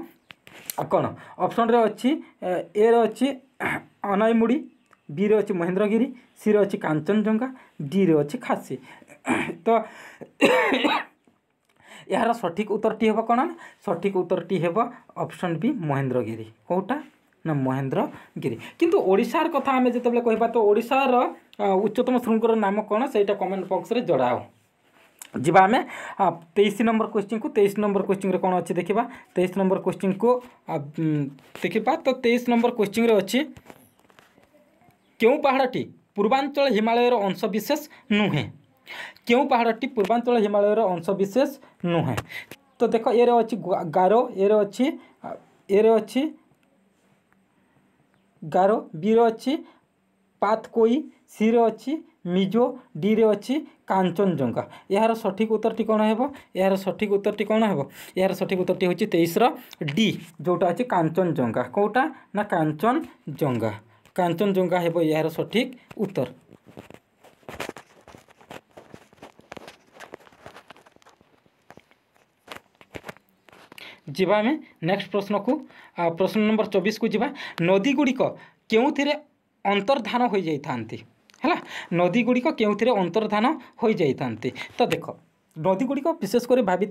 କ'ଣ ଅପସନ୍ରେ ଅଛି ଏରେ ଅଛି ଅନାଇମୁଡ଼ି ବିରେ ଅଛି ମହେନ୍ଦ୍ରଗିରି ସିରେ ଅଛି କାଞ୍ଚନଜଙ୍ଘା ଡିରେ ଅଛି ଖାସି ତ ଏହାର ସଠିକ୍ ଉତ୍ତରଟି ହେବ କ'ଣ ନା ସଠିକ୍ ଉତ୍ତରଟି ହେବ ଅପସନ୍ ବି ମହେନ୍ଦ୍ରଗିରି କେଉଁଟା ନା ମହେନ୍ଦ୍ରଗିରି କିନ୍ତୁ ଓଡ଼ିଶାର କଥା ଆମେ ଯେତେବେଳେ କହିବା ତ ଓଡ଼ିଶାର ଉଚ୍ଚତମ ଶୃଙ୍ଗର ନାମ କ'ଣ ସେଇଟା କମେଣ୍ଟ ବକ୍ସରେ ଜଣାଅ जीवा आम हाँ, तेईस नंबर क्वेश्चन को तेईस नंबर क्वेश्चन रे कौन अच्छे देखा तेईस नंबर क्वेश्चन को देखा तो तेईस नंबर क्वेश्चन रे अच्छी क्यों पहाड़ी पूर्वांचल हिमालय अंशविशेष नुहे क्यों पहाड़ी पूर्वांचल हिमालय अंशविशेष नुहे तो देख ये अच्छी गारो ये अच्छी ये अच्छी गारो बी अच्छी पात कोई सी अच्छी ମିଜୋ ଡିରେ ଅଛି କାଞ୍ଚନଜଙ୍ଗା ଏହାର ସଠିକ୍ ଉତ୍ତରଟି କ'ଣ ହେବ ଏହାର ସଠିକ୍ ଉତ୍ତରଟି କ'ଣ ହେବ ଏହାର ସଠିକ୍ ଉତ୍ତରଟି ହେଉଛି ତେଇଶର ଡି ଯେଉଁଟା ଅଛି କାଞ୍ଚନଜଙ୍ଗା କେଉଁଟା ନା କାଞ୍ଚନଜଙ୍ଗା କାଞ୍ଚନଜଙ୍ଗା ହେବ ଏହାର ସଠିକ୍ ଉତ୍ତର ଯିବା ଆମେ ନେକ୍ସଟ ପ୍ରଶ୍ନକୁ ପ୍ରଶ୍ନ ନମ୍ବର ଚବିଶକୁ ଯିବା ନଦୀଗୁଡ଼ିକ କେଉଁଥିରେ ଅନ୍ତର୍ଧାନ ହୋଇଯାଇଥାନ୍ତି ହେଲା ନଦୀଗୁଡ଼ିକ କେଉଁଥିରେ ଅନ୍ତର୍ଧାନ ହୋଇଯାଇଥାନ୍ତି ତ ଦେଖ ନଦୀଗୁଡ଼ିକ ବିଶେଷ କରି ଭାବି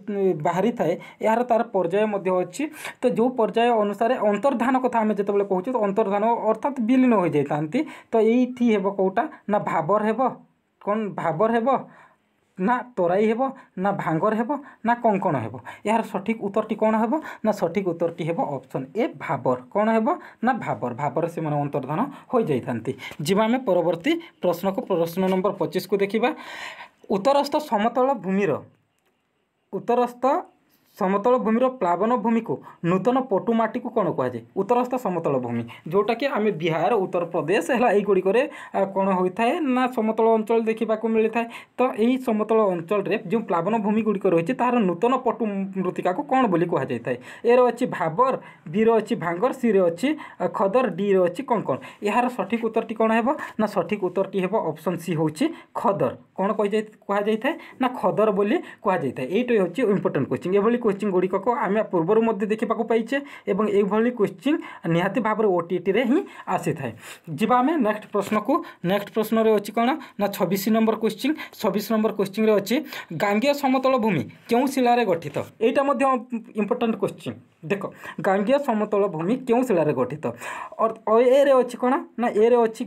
ବାହାରିଥାଏ ଏହାର ତା'ର ପର୍ଯ୍ୟାୟ ମଧ୍ୟ ଅଛି ତ ଯେଉଁ ପର୍ଯ୍ୟାୟ ଅନୁସାରେ ଅନ୍ତର୍ଧାନ କଥା ଆମେ ଯେତେବେଳେ କହୁଛୁ ତ ଅନ୍ତର୍ଧାନ ଅର୍ଥାତ୍ ବିଲୀନ ହୋଇଯାଇଥାନ୍ତି ତ ଏଇଠି ହେବ କେଉଁଟା ନା ଭାବର ହେବ କ'ଣ ଭାବର ହେବ ନା ତରାଇ ହେବ ନା ଭାଙ୍ଗର ହେବ ନା କଙ୍କଣ ହେବ ଏହାର ସଠିକ୍ ଉତ୍ତରଟି କ'ଣ ହେବ ନା ସଠିକ୍ ଉତ୍ତରଟି ହେବ ଅପସନ୍ ଏ ଭାବର କ'ଣ ହେବ ନା ଭାବର ଭାବରେ ସେମାନେ ଅନ୍ତର୍ଧାନ ହୋଇଯାଇଥାନ୍ତି ଯିବା ଆମେ ପରବର୍ତ୍ତୀ ପ୍ରଶ୍ନକୁ ପ୍ରଶ୍ନ ନମ୍ବର ପଚିଶକୁ ଦେଖିବା ଉତ୍ତରସ୍ଥ ସମତଳ ଭୂମିର ଉତ୍ତରସ୍ଥ ସମତଳ ଭୂମିର ପ୍ଲାବନ ଭୂମିକୁ ନୂତନ ପଟୁ ମାଟିକୁ କ'ଣ କୁହାଯାଏ ଉତ୍ତରସ୍ଥ ସମତଳ ଭୂମି ଯେଉଁଟାକି ଆମେ ବିହାର ଉତ୍ତରପ୍ରଦେଶ ହେଲା ଏଇଗୁଡ଼ିକରେ କ'ଣ ହୋଇଥାଏ ନା ସମତଳ ଅଞ୍ଚଳ ଦେଖିବାକୁ ମିଳିଥାଏ ତ ଏହି ସମତଳ ଅଞ୍ଚଳରେ ଯେଉଁ ପ୍ଲାବନ ଭୂମି ଗୁଡ଼ିକ ରହିଛି ତାହାର ନୂତନ ପଟୁ ମୃତ୍ତିକାକୁ କ'ଣ ବୋଲି କୁହାଯାଇଥାଏ ଏର ଅଛି ଭାବର ବିର ଅଛି ଭାଙ୍ଗର ସିରେ ଅଛି ଖଦର ଡିରେ ଅଛି କ'ଣ କ'ଣ ଏହାର ସଠିକ୍ ଉତ୍ତରଟି କ'ଣ ହେବ ନା ସଠିକ୍ ଉତ୍ତରଟି ହେବ ଅପସନ୍ ସି ହେଉଛି ଖଦର କ'ଣ କୁହାଯାଇ କୁହାଯାଇଥାଏ ନା ଖଦର ବୋଲି କୁହାଯାଇଥାଏ ଏଇଟା ହେଉଛି ଇମ୍ପୋର୍ଟାଣ୍ଟ କୋଶ୍ଚିନ୍ ଏଭଳି কোশ্চিন গুড়িকু আমি পূর্বর মধ্যে দেখা পাইছে এবং এইভাবে কোশ্চিন নিহতি ভাবে ওটিইটি হি আসি থাকে যা আমি নেক্সট প্রশ্নকু নেক্সট প্রশ্নরে অছি কোণ না ছবিশ নম্বর কোশ্চিন ছবিশ নম্বর কোশ্চিন্রে অছি গাঙ্গীয় সমতল ভূমি কেউ শিলারে গঠিত এইটা মধ্যে ইম্পর্টাট কোশ্চিন দেখ গাঙ্গীয় সমতল ভূমি কেউ শিলারে গঠিত এরে অছি কোণ না এরে অছি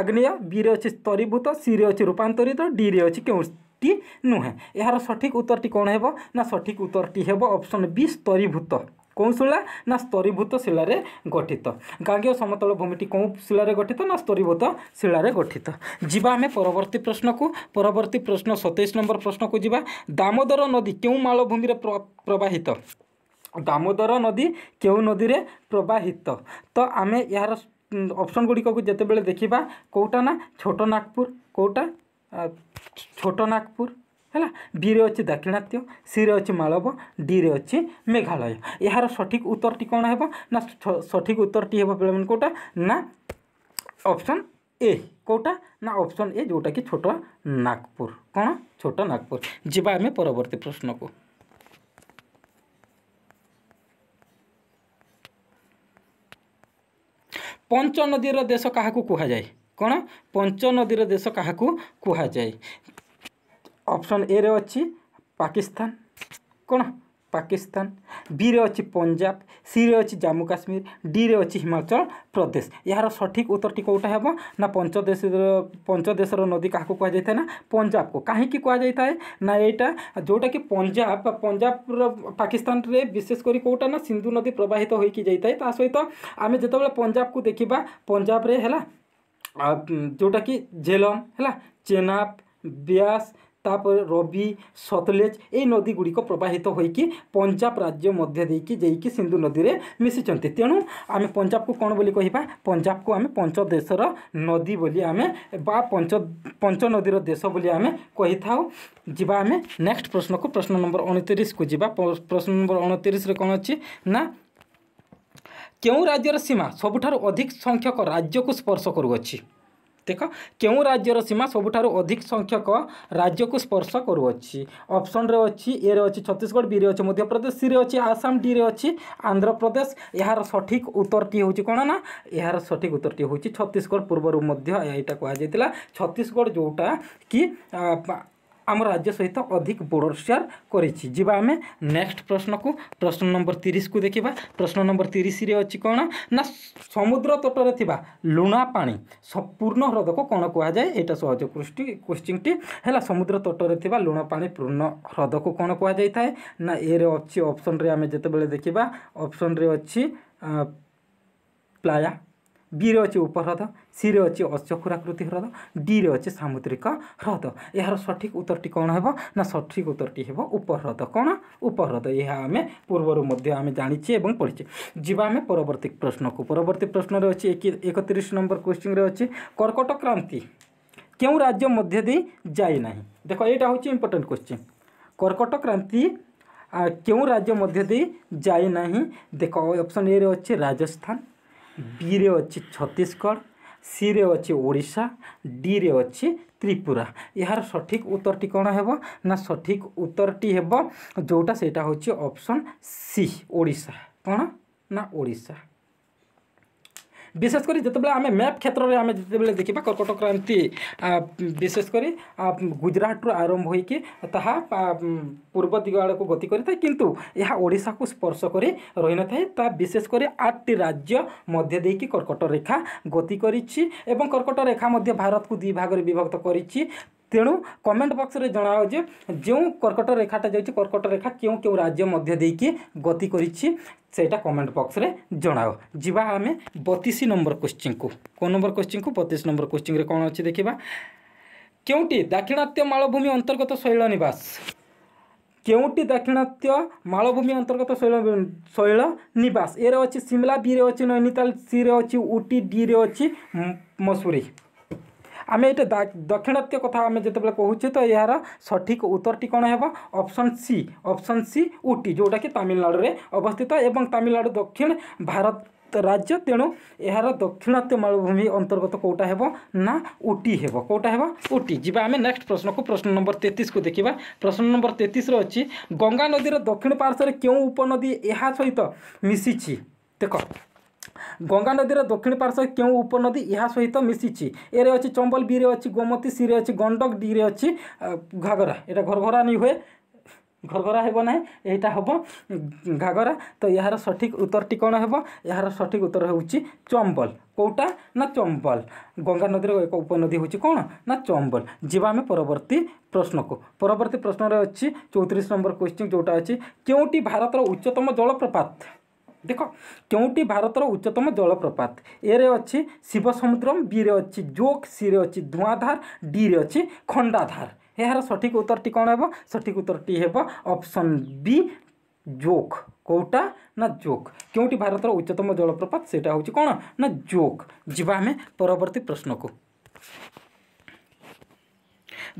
আগ্নেয় বিরে অছি স্তরীভূত সিরে অছি রূপান্তরিত ডিরে অছি কেউ ଟି ନୁହେଁ ଏହାର ସଠିକ୍ ଉତ୍ତରଟି କ'ଣ ହେବ ନା ସଠିକ୍ ଉତ୍ତରଟି ହେବ ଅପସନ୍ ବି ସ୍ତରୀଭୂତ କେଉଁ ଶିଳା ନା ସ୍ତରୀଭୂତ ଶିଳାରେ ଗଠିତ ଗାଙ୍ଗୀୟ ସମତଳ ଭୂମିଟି କେଉଁ ଶିଳାରେ ଗଠିତ ନା ସ୍ତରୀଭୂତ ଶିଳାରେ ଗଠିତ ଯିବା ଆମେ ପରବର୍ତ୍ତୀ ପ୍ରଶ୍ନକୁ ପରବର୍ତ୍ତୀ ପ୍ରଶ୍ନ ସତେଇଶ ନମ୍ବର ପ୍ରଶ୍ନକୁ ଯିବା ଦାମୋଦର ନଦୀ କେଉଁ ମାଳଭୂମିରେ ପ୍ରବାହିତ ଦାମୋଦର ନଦୀ କେଉଁ ନଦୀରେ ପ୍ରବାହିତ ତ ଆମେ ଏହାର ଅପସନ୍ ଗୁଡ଼ିକକୁ ଯେତେବେଳେ ଦେଖିବା କେଉଁଟା ନା ଛୋଟ ନାଗପୁର କେଉଁଟା ଛୋଟ ନାଗପୁର ହେଲା ବିରେ ଅଛି ଦାକ୍ଷିଣାତ୍ୟ ସିରେ ଅଛି ମାଳବ ଡିରେ ଅଛି ମେଘାଳୟ ଏହାର ସଠିକ୍ ଉତ୍ତରଟି କ'ଣ ହେବ ନା ସଠିକ୍ ଉତ୍ତରଟି ହେବ ପିଲାମାନେ କେଉଁଟା ନା ଅପସନ୍ ଏ କେଉଁଟା ନା ଅପସନ୍ ଏ ଯେଉଁଟାକି ଛୋଟ ନାଗପୁର କ'ଣ ଛୋଟ ନାଗପୁର ଯିବା ଆମେ ପରବର୍ତ୍ତୀ ପ୍ରଶ୍ନକୁ ପଞ୍ଚ ନଦୀର ଦେଶ କାହାକୁ କୁହାଯାଏ କ'ଣ ପଞ୍ଚନଦୀର ଦେଶ କାହାକୁ କୁହାଯାଏ ଅପସନ୍ ଏରେ ଅଛି ପାକିସ୍ତାନ କ'ଣ ପାକିସ୍ତାନ ବିରେ ଅଛି ପଞ୍ଜାବ ସିରେ ଅଛି ଜାମ୍ମୁ କାଶ୍ମୀର ଡିରେ ଅଛି ହିମାଚଳ ପ୍ରଦେଶ ଏହାର ସଠିକ୍ ଉତ୍ତରଟି କେଉଁଟା ହେବ ନା ପଞ୍ଚଦେଶର ପଞ୍ଚଦେଶର ନଦୀ କାହାକୁ କୁହାଯାଇଥାଏ ନା ପଞ୍ଜାବକୁ କାହିଁକି କୁହାଯାଇଥାଏ ନା ଏଇଟା ଯେଉଁଟାକି ପଞ୍ଜାବ ବା ପଞ୍ଜାବର ପାକିସ୍ତାନରେ ବିଶେଷ କରି କେଉଁଟା ନା ସିନ୍ଧୁ ନଦୀ ପ୍ରବାହିତ ହୋଇକି ଯାଇଥାଏ ତା ସହିତ ଆମେ ଯେତେବେଳେ ପଞ୍ଜାବକୁ ଦେଖିବା ପଞ୍ଜାବରେ ହେଲା ଯେଉଁଟାକି ଝେଲମ୍ ହେଲା ଚେନାବ୍ ବ୍ୟାସ୍ ତା'ପରେ ରବି ସତଲେଜ୍ ଏଇ ନଦୀଗୁଡ଼ିକ ପ୍ରବାହିତ ହୋଇକି ପଞ୍ଜାବ ରାଜ୍ୟ ମଧ୍ୟ ଦେଇକି ଯାଇକି ସିନ୍ଧୁ ନଦୀରେ ମିଶିଛନ୍ତି ତେଣୁ ଆମେ ପଞ୍ଜାବକୁ କ'ଣ ବୋଲି କହିବା ପଞ୍ଜାବକୁ ଆମେ ପଞ୍ଚଦେଶର ନଦୀ ବୋଲି ଆମେ ବା ପଞ୍ଚ ପଞ୍ଚନଦୀର ଦେଶ ବୋଲି ଆମେ କହିଥାଉ ଯିବା ଆମେ ନେକ୍ସଟ ପ୍ରଶ୍ନକୁ ପ୍ରଶ୍ନ ନମ୍ବର ଅଣତିରିଶକୁ ଯିବା ପ୍ରଶ୍ନ ନମ୍ବର ଅଣତିରିଶରେ କ'ଣ ଅଛି ନା କେଉଁ ରାଜ୍ୟର ସୀମା ସବୁଠାରୁ ଅଧିକ ସଂଖ୍ୟକ ରାଜ୍ୟକୁ ସ୍ପର୍ଶ କରୁଅଛି ଦେଖ କେଉଁ ରାଜ୍ୟର ସୀମା ସବୁଠାରୁ ଅଧିକ ସଂଖ୍ୟକ ରାଜ୍ୟକୁ ସ୍ପର୍ଶ କରୁଅଛି ଅପସନ୍ରେ ଅଛି ଏରେ ଅଛି ଛତିଶଗଡ଼ ବିରେ ଅଛି ମଧ୍ୟପ୍ରଦେଶ ସିରେ ଅଛି ଆସାମ ଡିରେ ଅଛି ଆନ୍ଧ୍ରପ୍ରଦେଶ ଏହାର ସଠିକ୍ ଉତ୍ତରଟି ହେଉଛି କ'ଣ ନା ଏହାର ସଠିକ୍ ଉତ୍ତରଟି ହେଉଛି ଛତିଶଗଡ଼ ପୂର୍ବରୁ ମଧ୍ୟ ଏଇଟା କୁହାଯାଇଥିଲା ଛତିଶଗଡ଼ ଯେଉଁଟା କି ଆମ ରାଜ୍ୟ ସହିତ ଅଧିକ ବୋର୍ଡ଼ର ସେୟାର କରିଛି ଯିବା ଆମେ ନେକ୍ସଟ ପ୍ରଶ୍ନକୁ ପ୍ରଶ୍ନ ନମ୍ବର ତିରିଶକୁ ଦେଖିବା ପ୍ରଶ୍ନ ନମ୍ବର ତିରିଶରେ ଅଛି କ'ଣ ନା ସମୁଦ୍ର ତଟରେ ଥିବା ଲୁଣା ପାଣି ପୂର୍ଣ୍ଣ ହ୍ରଦକୁ କ'ଣ କୁହାଯାଏ ଏଇଟା ସହଜ କୃଷ୍ଟି କୋଶ୍ଚିନ୍ଟି ହେଲା ସମୁଦ୍ର ତଟରେ ଥିବା ଲୁଣ ପାଣି ପୂର୍ଣ୍ଣ ହ୍ରଦକୁ କ'ଣ କୁହାଯାଇଥାଏ ନା ଏରେ ଅଛି ଅପସନ୍ରେ ଆମେ ଯେତେବେଳେ ଦେଖିବା ଅପସନ୍ରେ ଅଛି ପ୍ଲାୟା ବିରେ ଅଛି ଉପହ୍ରଦ ସିରେ ଅଛି ଅଚକୁରାକୃତି ହ୍ରଦ ଡିରେ ଅଛି ସାମୁଦ୍ରିକ ହ୍ରଦ ଏହାର ସଠିକ୍ ଉତ୍ତରଟି କ'ଣ ହେବ ନା ସଠିକ୍ ଉତ୍ତରଟି ହେବ ଉପହ୍ରଦ କ'ଣ ଉପହ୍ରଦ ଏହା ଆମେ ପୂର୍ବରୁ ମଧ୍ୟ ଆମେ ଜାଣିଛେ ଏବଂ ପଢ଼ିଛେ ଯିବା ଆମେ ପରବର୍ତ୍ତୀ ପ୍ରଶ୍ନକୁ ପରବର୍ତ୍ତୀ ପ୍ରଶ୍ନରେ ଅଛି ଏକତିରିଶ ନମ୍ବର କ୍ୱେଶ୍ଚିନ୍ରେ ଅଛି କର୍କଟ କ୍ରାନ୍ତି କେଉଁ ରାଜ୍ୟ ମଧ୍ୟ ଦେଇ ଯାଇନାହିଁ ଦେଖ ଏଇଟା ହେଉଛି ଇମ୍ପୋର୍ଟାଣ୍ଟ କ୍ୱେଶ୍ଚିନ୍ କର୍କଟ କ୍ରାନ୍ତି କେଉଁ ରାଜ୍ୟ ମଧ୍ୟ ଦେଇ ଯାଇନାହିଁ ଦେଖ ଅପସନ୍ ଏରେ ଅଛି ରାଜସ୍ଥାନ ବିରେ ଅଛି ଛତିଶଗଡ଼ ସିରେ ଅଛି ଓଡ଼ିଶା ଡିରେ ଅଛି ତ୍ରିପୁରା ଏହାର ସଠିକ୍ ଉତ୍ତରଟି କ'ଣ ହେବ ନା ସଠିକ୍ ଉତ୍ତରଟି ହେବ ଯେଉଁଟା ସେଇଟା ହେଉଛି ଅପସନ୍ ସି ଓଡ଼ିଶା କ'ଣ ନା ଓଡ଼ିଶା विशेषकर कर जिते आम मैप क्षेत्र में आम जिते देखा कर्कट क्रांति विशेषकर गुजराट आरंभ हो ता पूर्व दिग आड़ को गति करें यह ओडा को स्पर्श कर रही न था ता विशेषकर आठ टी राज्य मध्य कर्कट रेखा गति कर रेखा भारत को दुई भाग विभक्त कर ତେଣୁ କମେଣ୍ଟ ବକ୍ସରେ ଜଣାଅ ଯେ ଯେଉଁ କର୍କଟ ରେଖାଟା ଯାଉଛି କର୍କଟ ରେଖା କେଉଁ କେଉଁ ରାଜ୍ୟ ମଧ୍ୟ ଦେଇକି ଗତି କରିଛି ସେଇଟା କମେଣ୍ଟ ବକ୍ସରେ ଜଣାଅ ଯିବା ଆମେ ବତିଶ ନମ୍ବର କୋଶ୍ଚିନ୍କୁ କେଉଁ ନମ୍ବର କୋଶ୍ଚିନ୍କୁ ବତିଶ ନମ୍ବର କୋଶ୍ଚିନ୍ରେ କ'ଣ ଅଛି ଦେଖିବା କେଉଁଟି ଦାକ୍ଷିଣାତ୍ୟ ମାଳଭୂମି ଅନ୍ତର୍ଗତ ଶୈଳ ନିବାସ କେଉଁଟି ଦାକ୍ଷିଣାତ୍ୟ ମାଳଭୂମି ଅନ୍ତର୍ଗତ ଶୈଳ ଶୈଳ ନିବାସ ଏରେ ଅଛି ସିମଲା ବିରେ ଅଛି ନୈନିତାଲ ସିରେ ଅଛି ଉଟି ଡିରେ ଅଛି ମସୁରୀ आम ये दक्षिणत्य कथा जो बार तो यार सठिक उत्तर टी कौन है सी अप्सन सी ऊटी जोटा कि तमिलनाडु अवस्थित एवं तमिलनाडु दक्षिण भारत राज्य तेणु यार दक्षिणत्य मालभूमि अंतर्गत कौटा है ना उटी हे कौटा है उटी जी आम नेक्स्ट प्रश्न को प्रश्न नंबर तेतीस को देखा प्रश्न नंबर तेतीस अच्छी गंगा नदी दक्षिण पार्श्व क्यों उपनदी यहाँ सहित मिशी देख ଗଙ୍ଗା ନଦୀର ଦକ୍ଷିଣ ପାର୍ଶ୍ୱ କେଉଁ ଉପନଦୀ ଏହା ସହିତ ମିଶିଛି ଏରେ ଅଛି ଚମ୍ବଲ ବିରେ ଅଛି ଗୋମତୀ ସିରେ ଅଛି ଗଣ୍ଡକ ଡିରେ ଅଛି ଘାଗରା ଏଇଟା ଘରଘରା ନେଇ ହୁଏ ଘରଘରା ହେବ ନାହିଁ ଏଇଟା ହେବ ଘାଗରା ତ ଏହାର ସଠିକ୍ ଉତ୍ତରଟି କ'ଣ ହେବ ଏହାର ସଠିକ୍ ଉତ୍ତର ହେଉଛି ଚମ୍ବଲ କେଉଁଟା ନା ଚମ୍ବଲ ଗଙ୍ଗା ନଦୀର ଏକ ଉପନଦୀ ହେଉଛି କ'ଣ ନା ଚମ୍ବଲ ଯିବା ଆମେ ପରବର୍ତ୍ତୀ ପ୍ରଶ୍ନକୁ ପରବର୍ତ୍ତୀ ପ୍ରଶ୍ନରେ ଅଛି ଚଉତିରିଶ ନମ୍ବର କ୍ୱେଶ୍ଚିନ୍ ଯେଉଁଟା ଅଛି କେଉଁଟି ଭାରତର ଉଚ୍ଚତମ ଜଳପ୍ରପାତ देख क्यों भारत उच्चतम जलप्रपात ए रे अच्छे शिव समुद्रम बी अच्छे जोक सी अच्छी धूआधार डी अच्छी खंडाधार यार सठिक उत्तर टी कौन सठिक उत्तर टी हे ऑप्शन बी जोक कौटा ना जोक क्यों भारत उच्चतम जलप्रपात से कौन ना जोक जीवा आम परवर्त प्रश्न को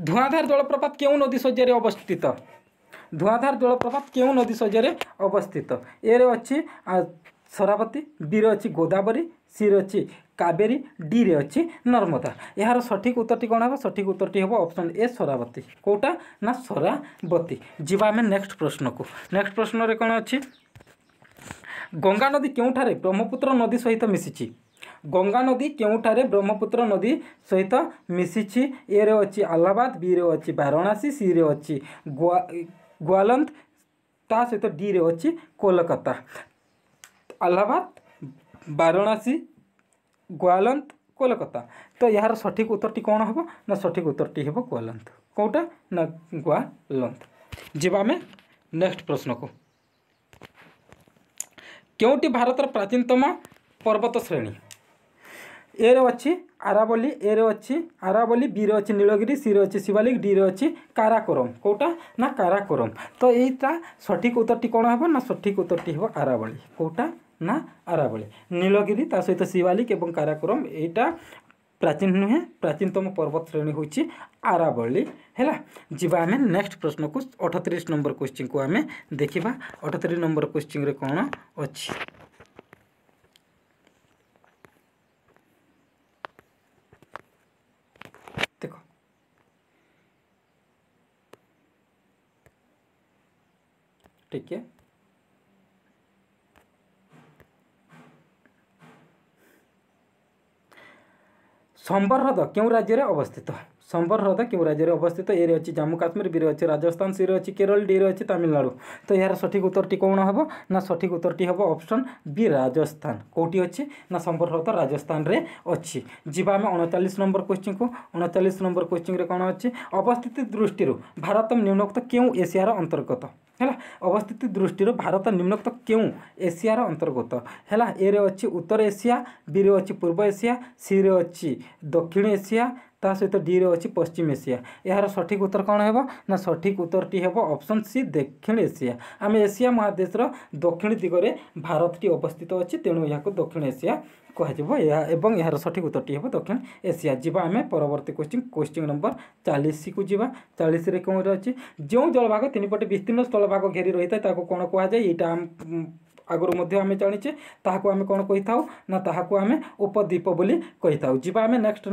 धूआधार जलप्रपात के नदी शय्यारे अवस्थित ଧୂଆଁଧାର ଜଳପ୍ରପାତ କେଉଁ ନଦୀ ସଜରେ ଅବସ୍ଥିତ ଏରେ ଅଛି ସରାବତୀ ବିରେ ଅଛି ଗୋଦାବରୀ ସିରେ ଅଛି କାବେରୀ ଡିରେ ଅଛି ନର୍ମଦା ଏହାର ସଠିକ୍ ଉତ୍ତରଟି କ'ଣ ହେବ ସଠିକ୍ ଉତ୍ତରଟି ହେବ ଅପସନ୍ ଏ ସରାବତୀ କେଉଁଟା ନା ସରାବତୀ ଯିବା ଆମେ ନେକ୍ସଟ ପ୍ରଶ୍ନକୁ ନେକ୍ସଟ ପ୍ରଶ୍ନରେ କ'ଣ ଅଛି ଗଙ୍ଗା ନଦୀ କେଉଁଠାରେ ବ୍ରହ୍ମପୁତ୍ର ନଦୀ ସହିତ ମିଶିଛି ଗଙ୍ଗା ନଦୀ କେଉଁଠାରେ ବ୍ରହ୍ମପୁତ୍ର ନଦୀ ସହିତ ମିଶିଛି ଏରେ ଅଛି ଆହ୍ଲାବାଦ ବିରେ ଅଛି ବାରଣାସୀ ସିରେ ଅଛି ଗୋଆ ग्वालंत ता सहित तो डी अच्छी कोलकाता आल्लाहाबाद वाराणसी ग्वालंत कोलकाता तो यार सठिक उत्तर टी कौन हम ना सठिक उत्तर टी हम ग्वालंत कौटा ना ग्वालंत आम नेक्स्ट प्रश्न को क्योंटी भारत प्राचीनतम पर्वत श्रेणी ଏରେ ଅଛି ଆରାବଲି ଏରେ ଅଛି ଆରାବଲି ବିରେ ଅଛି ନୀଳଗିରି ସିରେ ଅଛି ଶିବାଲିକ ଡିରେ ଅଛି କାରାକୋରମ କେଉଁଟା ନା କାରାକୋରମ ତ ଏଇଟା ସଠିକ୍ ଉତ୍ତରଟି କ'ଣ ହେବ ନା ସଠିକ୍ ଉତ୍ତରଟି ହେବ ଆରାବଳି କେଉଁଟା ନା ଆରାବଳି ନୀଳଗିରି ତା ସହିତ ଶିବାଲିକ ଏବଂ କାରାକୋରମ ଏଇଟା ପ୍ରାଚୀନ ନୁହେଁ ପ୍ରାଚୀନତମ ପର୍ବତ ଶ୍ରେଣୀ ହେଉଛି ଆରାବଳି ହେଲା ଯିବା ଆମେ ନେକ୍ସଟ ପ୍ରଶ୍ନକୁ ଅଠତିରିଶ ନମ୍ବର କୋଶ୍ଚିନ୍କୁ ଆମେ ଦେଖିବା ଅଠତିରିଶ ନମ୍ବର କୋଶ୍ଚିନ୍ରେ କ'ଣ ଅଛି ठीक है सोमवार ह्रद क्यों राज्य अवस्थित ସମ୍ବର ହ୍ରଦ କେଉଁ ରାଜ୍ୟରେ ଅବସ୍ଥିତ ଏରେ ଅଛି ଜାମ୍ମୁ କାଶ୍ମୀର ବିରେ ଅଛି ରାଜସ୍ଥାନ ସିରେ ଅଛି କେରଳ ଡିରେ ଅଛି ତାମିଲନାଡ଼ୁ ତ ଏହାର ସଠିକ୍ ଉତ୍ତରଟି କ'ଣ ହେବ ନା ସଠିକ୍ ଉତ୍ତରଟି ହେବ ଅପସନ୍ ବି ରାଜସ୍ଥାନ କେଉଁଠି ଅଛି ନା ସମ୍ବର ହ୍ରଦ ରାଜସ୍ଥାନରେ ଅଛି ଯିବା ଆମେ ଅଣଚାଳିଶ ନମ୍ବର କୋଶ୍ଚିନ୍କୁ ଅଣଚାଳିଶ ନମ୍ବର କୋଶ୍ଚିନ୍ରେ କ'ଣ ଅଛି ଅବସ୍ଥିତି ଦୃଷ୍ଟିରୁ ଭାରତ ନିମ୍ନୋକ୍ତ କେଉଁ ଏସିଆର ଅନ୍ତର୍ଗତ ହେଲା ଅବସ୍ଥିତି ଦୃଷ୍ଟିରୁ ଭାରତ ନିମ୍ନୋକ୍ତ କେଉଁ ଏସିଆର ଅନ୍ତର୍ଗତ ହେଲା ଏରେ ଅଛି ଉତ୍ତର ଏସିଆ ବିରେ ଅଛି ପୂର୍ବ ଏସିଆ ସିରେ ଅଛି ଦକ୍ଷିଣ ଏସିଆ ତା ସହିତ ଡିରେ ଅଛି ପଶ୍ଚିମ ଏସିଆ ଏହାର ସଠିକ୍ ଉତ୍ତର କ'ଣ ହେବ ନା ସଠିକ୍ ଉତ୍ତରଟି ହେବ ଅପସନ୍ ସି ଦକ୍ଷିଣ ଏସିଆ ଆମେ ଏସିଆ ମହାଦେଶର ଦକ୍ଷିଣ ଦିଗରେ ଭାରତଟି ଅବସ୍ଥିତ ଅଛି ତେଣୁ ଏହାକୁ ଦକ୍ଷିଣ ଏସିଆ କୁହାଯିବ ଏହା ଏବଂ ଏହାର ସଠିକ୍ ଉତ୍ତରଟି ହେବ ଦକ୍ଷିଣ ଏସିଆ ଯିବା ଆମେ ପରବର୍ତ୍ତୀ କୋଶ୍ଚିନ୍ କୋଶ୍ଚିନ୍ ନମ୍ବର ଚାଳିଶକୁ ଯିବା ଚାଳିଶରେ କେଉଁଠି ଅଛି ଯେଉଁ ଜଳଭାଗ ତିନିପଟେ ବିସ୍ତୀର୍ଣ୍ଣ ସ୍ଥଳଭାଗ ଘେରି ରହିଥାଏ ତାକୁ କ'ଣ କୁହାଯାଏ ଏଇଟା ଆଗରୁ ମଧ୍ୟ ଆମେ ଜାଣିଛେ ତାହାକୁ ଆମେ କ'ଣ କହିଥାଉ ନା ତାହାକୁ ଆମେ ଉପଦ୍ୱୀପ ବୋଲି କହିଥାଉ ଯିବା ଆମେ ନେକ୍ସଟ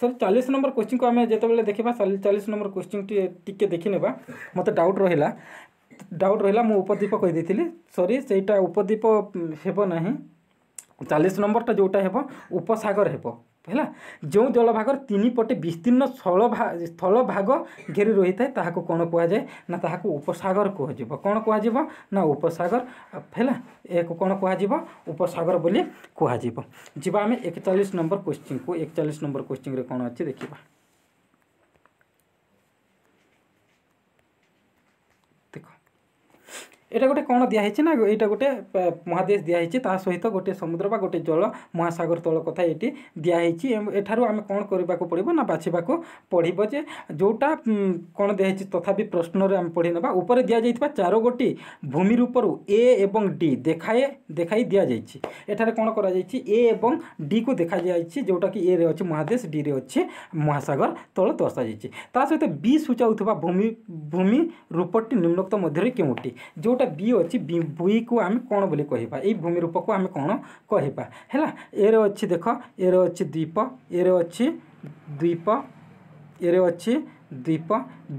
सर चालीस नंबर क्वेश्चन को आम जो देखा चालीस नंबर क्वेश्चन टी देखने मत डाउट रहा डाउट रहा मुझे उपद्वीप थी सरी से उपद्वीप हेबना चालीस नंबरटा जोटा हे उपसागर हेब ହେଲା ଯେଉଁ ଜଳଭାଗର ତିନିପଟେ ବିସ୍ତୀର୍ଣ୍ଣ ସ୍ଥଳ ସ୍ଥଳ ଭାଗ ଘେରି ରହିଥାଏ ତାହାକୁ କ'ଣ କୁହାଯାଏ ନା ତାହାକୁ ଉପସାଗର କୁହାଯିବ କ'ଣ କୁହାଯିବ ନା ଉପସାଗର ହେଲା ଏହାକୁ କ'ଣ କୁହାଯିବ ଉପସାଗର ବୋଲି କୁହାଯିବ ଯିବା ଆମେ ଏକଚାଳିଶ ନମ୍ବର କ୍ୱେଶ୍ଚିନ୍କୁ ଏକଚାଳିଶ ନମ୍ବର କ୍ୱେଶ୍ଚିନ୍ରେ କ'ଣ ଅଛି ଦେଖିବା এটা ଗୋଟେ କ'ଣ ଦିଆହେଇଛି ନା ଏଇଟା ଗୋଟେ ମହାଦେଶ ଦିଆହେଇଛି ତା ସହିତ ଗୋଟେ ସମୁଦ୍ର ବା ଗୋଟେ ଜଳ ମହାସାଗର ତଳ କଥା ଏଇଠି ଦିଆହେଇଛି ଏଠାରୁ ଆମେ କ'ଣ କରିବାକୁ ପଡ଼ିବ ନା ବାଛିବାକୁ ପଡ଼ିବ ଯେ ଯେଉଁଟା କ'ଣ ଦିଆହେଇଛି ତଥାପି ପ୍ରଶ୍ନରେ ଆମେ ପଢ଼ି ନେବା ଉପରେ ଦିଆଯାଇଥିବା ଚାରୋଗୋଟି ଭୂମି ରୂପରୁ ଏ ଏବଂ ଡି ଦେଖାଏ ଦେଖାଇ ଦିଆଯାଇଛି ଏଠାରେ କ'ଣ କରାଯାଇଛି ଏ ଏବଂ ଡିକୁ ଦେଖାଯାଇଛି ଯେଉଁଟାକି ଏରେ ଅଛି ମହାଦେଶ ଡିରେ ଅଛି ମହାସାଗର ତଳ ଦର୍ଶାଯାଇଛି ତା ସହିତ ବି ସୂଚାଉଥିବା ଭୂମି ଭୂମି ରୂପଟି ନିମ୍ନୋକ୍ତ ମଧ୍ୟରେ କେଉଁଟି ଯେଉଁଟା ଯେଉଁଟା ବି ଅଛି ବିକୁ ଆମେ କ'ଣ ବୋଲି କହିବା ଏଇ ଭୂମିରୂପକୁ ଆମେ କ'ଣ କହିବା ହେଲା ଏରେ ଅଛି ଦେଖ ଏରେ ଅଛି ଦ୍ୱୀପ ଏରେ ଅଛି ଦ୍ୱୀପ ଏରେ ଅଛି ଦ୍ୱୀପ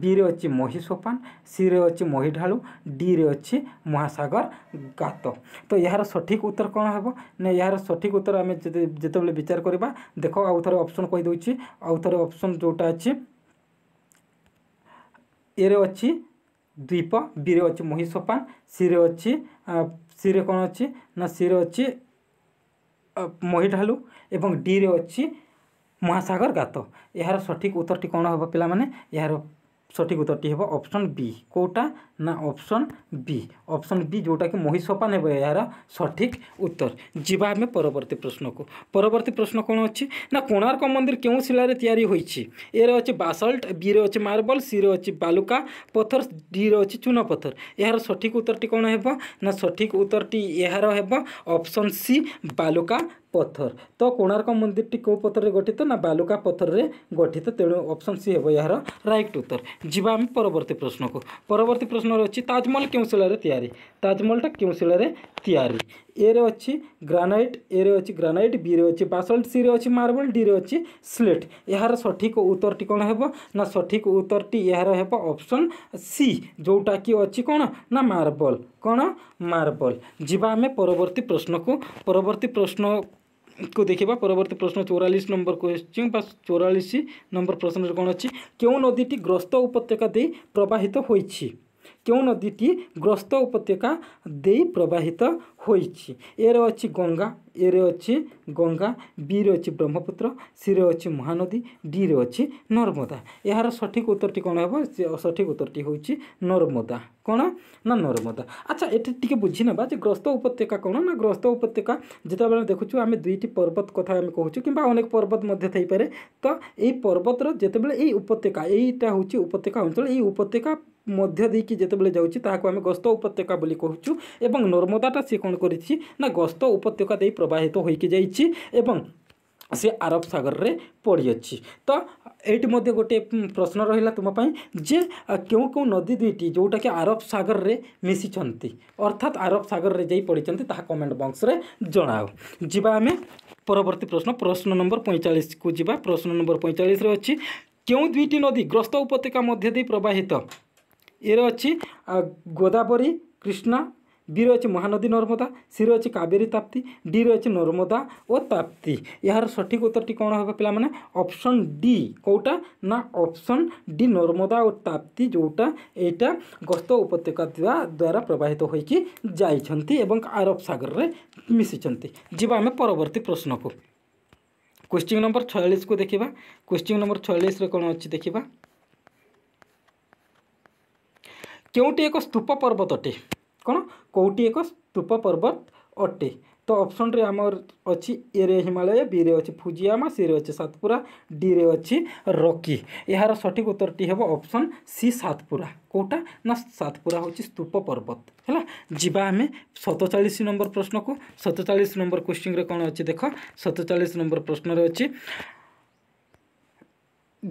ବିରେ ଅଛି ମହି ସୋପାନ ସିରେ ଅଛି ମହି ଢାଳୁ ଡିରେ ଅଛି ମହାସାଗର ଗାତ ତ ଏହାର ସଠିକ୍ ଉତ୍ତର କ'ଣ ହେବ ନା ଏହାର ସଠିକ୍ ଉତ୍ତର ଆମେ ଯେତେବେଳେ ବିଚାର କରିବା ଦେଖ ଆଉ ଥରେ ଅପସନ୍ କହିଦେଉଛି ଆଉ ଥରେ ଅପସନ୍ ଯେଉଁଟା ଅଛି ଏରେ ଅଛି ଦ୍ୱୀପ ବିରେ ଅଛି ମହିଷପାନ ସିରେ ଅଛି ସିରେ କ'ଣ ଅଛି ନା ସିରେ ଅଛି ମହିଢାଲୁ ଏବଂ ଡିରେ ଅଛି ମହାସାଗର ଗାତ ଏହାର ସଠିକ୍ ଉତ୍ତରଟି କ'ଣ ହେବ ପିଲାମାନେ ଏହାର সঠিক উত্তরটি হব অপশন বি কোটা না অপশন বি অপশন বি যেটাকি মহি সোপান হব এর সঠিক উত্তর যা আমি পরবর্তী প্রশ্নক পরবর্তী প্রশ্ন কোণ অছি না কোণার্ক মন্দির কেউ শিলার তৈরি হয়েছে এ অছে বাসল্ট বি রে অছে মার্বল সি রে অছে বালুকা পথর ডি রে অছে চূন পথর এর সঠিক উত্তরটি কোণ হব না সঠিক উত্তরটি এর হব অপশন সি বালুকা पथर तो कोणार्क मंदिर टी कौ पथर गठित ना बालुका पथर में गठित तेणु अप्सन सी हम यार रईट उत्तर जावा परवर्त प्रश्न को परवर्त प्रश्न अच्छी ताजमहल क्यों शिलारे ताजमहलटा क्यों शिलारे या अच्छी ग्रानाइट ए रे अच्छी ग्रानाइट बी रे अच्छी बासल्ट सी रे अच्छी मार्बल डी रे अच्छी स्लेट यार सठिक उत्तर टी कौन है ना सठिक उत्तर टी यार अप्सन सी जोटा कि अच्छी कौन ना मार्बल कौन मार्बल जी आम परवर्त प्रश्न को परवर्त प्रश्न को देखा परवर्ती प्रश्न चौरालीस नंबर क्वेश्चन बा चौरालीस नंबर प्रश्न कौन अच्छी क्यों नदीटी ग्रस्त उपत्यका दे प्रवाहित हो क्यों नदीटी ग्रस्त उपत्यका दे प्रवाहित ହୋଇଛି ଏରେ ଅଛି ଗଙ୍ଗା ଏରେ ଅଛି ଗଙ୍ଗା ବିରେ ଅଛି ବ୍ରହ୍ମପୁତ୍ର ସିରେ ଅଛି ମହାନଦୀ ଡିରେ ଅଛି ନର୍ମଦା ଏହାର ସଠିକ୍ ଉତ୍ତରଟି କ'ଣ ହେବ ସଠିକ୍ ଉତ୍ତରଟି ହେଉଛି ନର୍ମଦା କ'ଣ ନା ନର୍ମଦା ଆଚ୍ଛା ଏଠି ଟିକେ ବୁଝିନେବା ଯେ ଗ୍ରସ୍ତ ଉପତ୍ୟକା କ'ଣ ନା ଗ୍ରସ୍ତ ଉପତ୍ୟକା ଯେତେବେଳେ ଦେଖୁଛୁ ଆମେ ଦୁଇଟି ପର୍ବତ କଥା ଆମେ କହୁଛୁ କିମ୍ବା ଅନେକ ପର୍ବତ ମଧ୍ୟ ଥାଇପାରେ ତ ଏଇ ପର୍ବତର ଯେତେବେଳେ ଏଇ ଉପତ୍ୟକା ଏଇଟା ହେଉଛି ଉପତ୍ୟକା ଅଞ୍ଚଳ ଏଇ ଉପତ୍ୟକା ମଧ୍ୟ ଦେଇକି ଯେତେବେଳେ ଯାଉଛି ତାହାକୁ ଆମେ ଗ୍ରସ୍ତ ଉପତ୍ୟକା ବୋଲି କହୁଛୁ ଏବଂ ନର୍ମଦାଟା ସିଏ କ'ଣ অধ্যয়ন করেছি না গস্ত উপত্যকা দিয়ে প্রবাহিত হয়ে যাই এবং সে আরব সাগরের পড়িছি তো এইটি মধ্যে গোটে প্রশ্ন রহিলা তোমাপাই যে কেউ কেউ নদী দুইটি যেটাকি আরব সাগরের মিশিছন্তি অর্থাৎ আরব সাগরের যাই পড়িছন্তি তাহা কমেন্ট বক্সরে জনাও যা আমি পরবর্তী প্রশ্ন প্রশ্ন নম্বর পঁয়চাশকু যা প্রশ্ন নম্বর পঁয়চাশে অছি কেউ দুইটি নদী গ্রস্ত উপত্যকা মধ্যে দিয়ে প্রবাহিত এর অ গোদাবরী কৃষ্ণা বি রয়েছে মহানদী নর্মদা সি রয়েছে কাবেরী তাপ্তি ডি রয়েছে নর্মদা ও তাপ্তি এর সঠিক উত্তরটি কোণ হবে পিলামানে অপশন ডি কোটা না অপশন ডি নর্মদা ও তাপ্তি যেটা এইটা গস্ত উপত্যকা দ্বারা প্রবাহিত হয়েকি যাই এবং আরব সাগরের মিশিছেন যা আমি পরবর্তী প্রশ্নকু क्वेश्चन नंबर छयालीस को देखा क्वेश्चन नंबर छयालीस कौन अच्छी देखा क्योंटी एक स्तूप पर्वतटे कौन कौटी एक स्तूप पर्वत अटे तो ऑप्शन रे आमर अच्छी ए रे हिमालय बी रे अच्छे फुजियामा सी रे अच्छे सतपुरा डी रे अच्छी रकी यार सठिक उत्तर टी हे ऑप्शन सी सतपुरा कौटा ना सतपुरा हूँ स्तूप पर्वत है जीवा आम सतचाश नंबर प्रश्न को सतचाश नंबर क्वेश्चन रे कौन अच्छे देख सतचाश नंबर प्रश्न अच्छी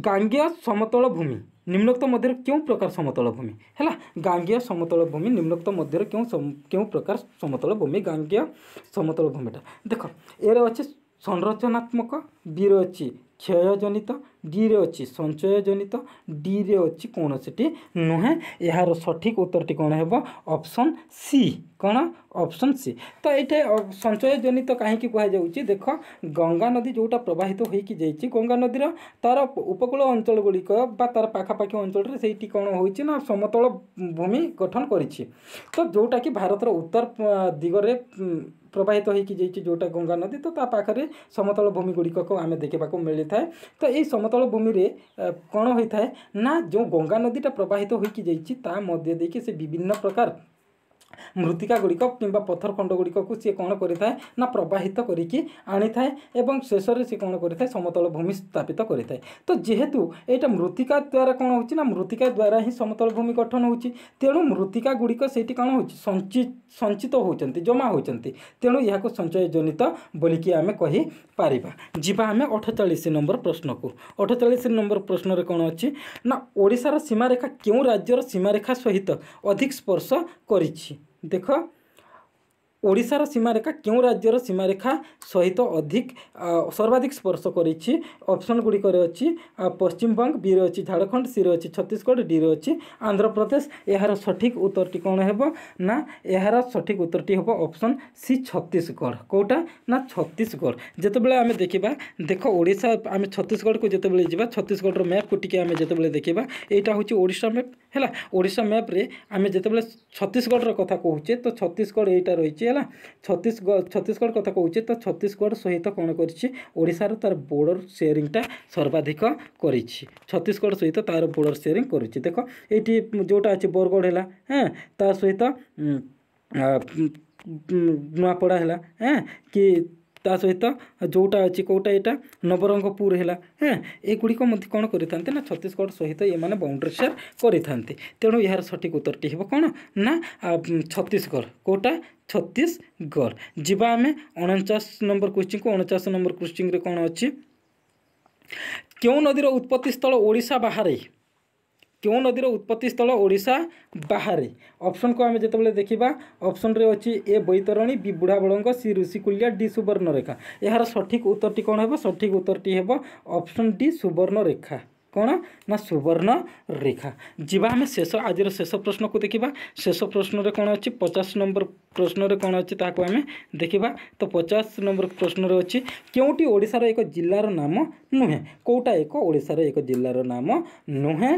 गांग्य समतल भूमि ନିମ୍ନୋକ୍ତ ମଧ୍ୟରେ କେଉଁ ପ୍ରକାର ସମତଳ ଭୂମି ହେଲା ଗାଙ୍ଗୀୟ ସମତଳ ଭୂମି ନିମ୍ନୋକ୍ତ ମଧ୍ୟରେ କେଉଁ କେଉଁ ପ୍ରକାର ସମତଳ ଭୂମି ଗାଙ୍ଗୀୟ ସମତଳ ଭୂମିଟା ଦେଖ ଏରେ ଅଛି ସଂରଚନାତ୍ମକ ବିରେ ଅଛି କ୍ଷୟଜନିତ ଡିରେ ଅଛି ସଞ୍ଚୟଜନିତ ଡିରେ ଅଛି କୌଣସିଟି ନୁହେଁ ଏହାର ସଠିକ୍ ଉତ୍ତରଟି କ'ଣ ହେବ ଅପସନ୍ ସି କ'ଣ ଅପସନ୍ ସି ତ ଏଇଠି ସଞ୍ଚୟଜନିତ କାହିଁକି କୁହାଯାଉଛି ଦେଖ ଗଙ୍ଗା ନଦୀ ଯେଉଁଟା ପ୍ରବାହିତ ହୋଇକି ଯାଇଛି ଗଙ୍ଗା ନଦୀର ତା'ର ଉପକୂଳ ଅଞ୍ଚଳ ଗୁଡ଼ିକ ବା ତା'ର ପାଖାପାଖି ଅଞ୍ଚଳରେ ସେଇଠି କ'ଣ ହୋଇଛି ନା ସମତଳ ଭୂମି ଗଠନ କରିଛି ତ ଯେଉଁଟାକି ଭାରତର ଉତ୍ତର ଦିଗରେ ପ୍ରବାହିତ ହୋଇକି ଯାଇଛି ଯେଉଁଟା ଗଙ୍ଗା ନଦୀ ତ ତା ପାଖରେ ସମତଳ ଭୂମି ଗୁଡ଼ିକକୁ ଆମେ ଦେଖିବାକୁ ମିଳିଥାଏ ତ ଏଇ ସମତଳ समतल भूमि कौन होता है ना जो गंगा नदीटा प्रवाहित होती जाइए ता से विभिन्न प्रकार ମୃତ୍ତିକା ଗୁଡ଼ିକ କିମ୍ବା ପଥର ଖଣ୍ଡ ଗୁଡ଼ିକକୁ ସିଏ କ'ଣ କରିଥାଏ ନା ପ୍ରବାହିତ କରିକି ଆଣିଥାଏ ଏବଂ ଶେଷରେ ସିଏ କ'ଣ କରିଥାଏ ସମତଳ ଭୂମି ସ୍ଥାପିତ କରିଥାଏ ତ ଯେହେତୁ ଏଇଟା ମୃତ୍ତିକା ଦ୍ୱାରା କ'ଣ ହେଉଛି ନା ମୃତ୍ତିକା ଦ୍ୱାରା ହିଁ ସମତଳ ଭୂମି ଗଠନ ହେଉଛି ତେଣୁ ମୃତ୍ତିକା ଗୁଡ଼ିକ ସେଇଠି କ'ଣ ହେଉଛି ସଞ୍ଚିତ ହେଉଛନ୍ତି ଜମା ହେଉଛନ୍ତି ତେଣୁ ଏହାକୁ ସଞ୍ଚୟ ଜନିତ ବୋଲିକି ଆମେ କହିପାରିବା ଯିବା ଆମେ ଅଠଚାଳିଶ ନମ୍ବର ପ୍ରଶ୍ନକୁ ଅଠଚାଳିଶ ନମ୍ବର ପ୍ରଶ୍ନରେ କ'ଣ ଅଛି ନା ଓଡ଼ିଶାର ସୀମାରେଖା କେଉଁ ରାଜ୍ୟର ସୀମାରେଖା ସହିତ ଅଧିକ ସ୍ପର୍ଶ କରିଛି ଦେଖ ଓଡ଼ିଶାର ସୀମାରେଖା କେଉଁ ରାଜ୍ୟର ସୀମାରେଖା ସହିତ ଅଧିକ ସର୍ବାଧିକ ସ୍ପର୍ଶ କରିଛି ଅପସନ୍ ଗୁଡ଼ିକରେ ଅଛି ପଶ୍ଚିମବଙ୍ଗ ବିରେ ଅଛି ଝାଡ଼ଖଣ୍ଡ ସିରେ ଅଛି ଛତିଶଗଡ଼ ଡିରେ ଅଛି ଆନ୍ଧ୍ରପ୍ରଦେଶ ଏହାର ସଠିକ୍ ଉତ୍ତରଟି କ'ଣ ହେବ ନା ଏହାର ସଠିକ୍ ଉତ୍ତରଟି ହେବ ଅପସନ୍ ସି ଛତିଶଗଡ଼ କେଉଁଟା ନା ଛତିଶଗଡ଼ ଯେତେବେଳେ ଆମେ ଦେଖିବା ଦେଖ ଓଡ଼ିଶା ଆମେ ଛତିଶଗଡ଼କୁ ଯେତେବେଳେ ଯିବା ଛତିଶଗଡ଼ର ମ୍ୟାପ୍କୁ ଟିକେ ଆମେ ଯେତେବେଳେ ଦେଖିବା ଏଇଟା ହେଉଛି ଓଡ଼ିଶା ମ୍ୟାପ୍ ହେଲା ଓଡ଼ିଶା ମ୍ୟାପ୍ରେ ଆମେ ଯେତେବେଳେ ଛତିଶଗଡ଼ର କଥା କହୁଛେ ତ ଛତିଶଗଡ଼ ଏଇଟା ରହିଛି ହେଲା ଛତିଶଗଡ଼ ଛତିଶଗଡ଼ କଥା କହୁଛେ ତ ଛତିଶଗଡ଼ ସହିତ କ'ଣ କରିଛି ଓଡ଼ିଶାର ତା'ର ବୋର୍ଡ଼ର ସେୟାରିଂଟା ସର୍ବାଧିକ କରିଛି ଛତିଶଗଡ଼ ସହିତ ତା'ର ବୋର୍ଡ଼ର ସେୟାରିଂ କରୁଛି ଦେଖ ଏଇଠି ଯେଉଁଟା ଅଛି ବରଗଡ଼ ହେଲା ହଁ ତା ସହିତ ନୂଆପଡ଼ା ହେଲା ହଁ କି ତା ସହିତ ଯେଉଁଟା ଅଛି କେଉଁଟା ଏଇଟା ନବରଙ୍ଗପୁର ହେଲା ହଁ ଏଗୁଡ଼ିକ ମଧ୍ୟ କ'ଣ କରିଥାନ୍ତି ନା ଛତିଶଗଡ଼ ସହିତ ଏମାନେ ବାଉଣ୍ଡ୍ରି ସେୟାର କରିଥାନ୍ତି ତେଣୁ ଏହାର ସଠିକ୍ ଉତ୍ତରଟି ହେବ କ'ଣ ନା ଛତିଶଗଡ଼ କେଉଁଟା ଛତିଶଗଡ଼ ଯିବା ଆମେ ଅଣଚାଶ ନମ୍ବର କୋଶ୍ଚିନ୍କୁ ଅଣଚାଶ ନମ୍ବର କୋଶ୍ଚିନ୍ରେ କ'ଣ ଅଛି କେଉଁ ନଦୀର ଉତ୍ପତ୍ତି ସ୍ଥଳ ଓଡ଼ିଶା ବାହାରେ କେଉଁ ନଦୀର ଉତ୍ପତ୍ତି ସ୍ଥଳ ଓଡ଼ିଶା ବାହାରେ ଅପସନ୍କୁ ଆମେ ଯେତେବେଳେ ଦେଖିବା ଅପସନ୍ରେ ଅଛି A Baitarani B Budhabalanga C Rushikulya D Subarnarekha ଏହାର ସଠିକ୍ ଉତ୍ତରଟି କ'ଣ ହେବ ସଠିକ୍ ଉତ୍ତରଟି ହେବ ଅପସନ୍ ଡି ସୁବର୍ଣ୍ଣରେଖା କ'ଣ ନା ସୁବର୍ଣ୍ଣ ରେଖା ଯିବା ଆମେ ଶେଷ ଆଜିର ଶେଷ ପ୍ରଶ୍ନକୁ ଦେଖିବା ଶେଷ ପ୍ରଶ୍ନରେ କ'ଣ ଅଛି ପଚାଶ ନମ୍ବର ପ୍ରଶ୍ନରେ କ'ଣ ଅଛି ତାହାକୁ ଆମେ ଦେଖିବା ତ ପଚାଶ ନମ୍ବର ପ୍ରଶ୍ନରେ ଅଛି କେଉଁଟି ଓଡ଼ିଶାର ଏକ ଜିଲ୍ଲାର ନାମ ନୁହେଁ କେଉଁଟା ଏକ ଓଡ଼ିଶାର ଏକ ଜିଲ୍ଲାର ନାମ ନୁହେଁ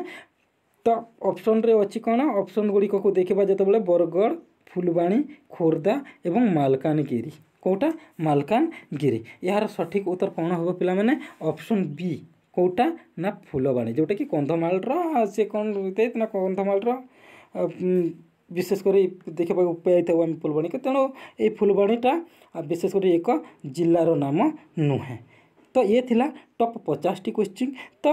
ତ ଅପସନ୍ରେ ଅଛି କ'ଣ ଅପସନ୍ ଗୁଡ଼ିକକୁ ଦେଖିବା ଯେତେବେଳେ ବରଗଡ଼ ଫୁଲବାଣୀ ଖୋର୍ଦ୍ଧା ଏବଂ ମାଲକାନଗିରି କେଉଁଟା ମାଲକାନଗିରି ଏହାର ସଠିକ୍ ଉତ୍ତର କ'ଣ ହେବ ପିଲାମାନେ ଅପସନ୍ ବି କେଉଁଟା ନା ଫୁଲବାଣୀ ଯେଉଁଟାକି କନ୍ଧମାଳର ସେ କ'ଣ ନା କନ୍ଧମାଳର ବିଶେଷ କରି ଦେଖିବାକୁ ପାଇଥାଉ ଆମେ ଫୁଲବାଣୀକୁ ତେଣୁ ଏଇ ଫୁଲବାଣୀଟା ବିଶେଷ କରି ଏକ ଜିଲ୍ଲାର ନାମ ନୁହେଁ ତ ଇଏ ଥିଲା ଟପ୍ ପଚାଶଟି କ୍ୱେଶ୍ଚିନ୍ ତ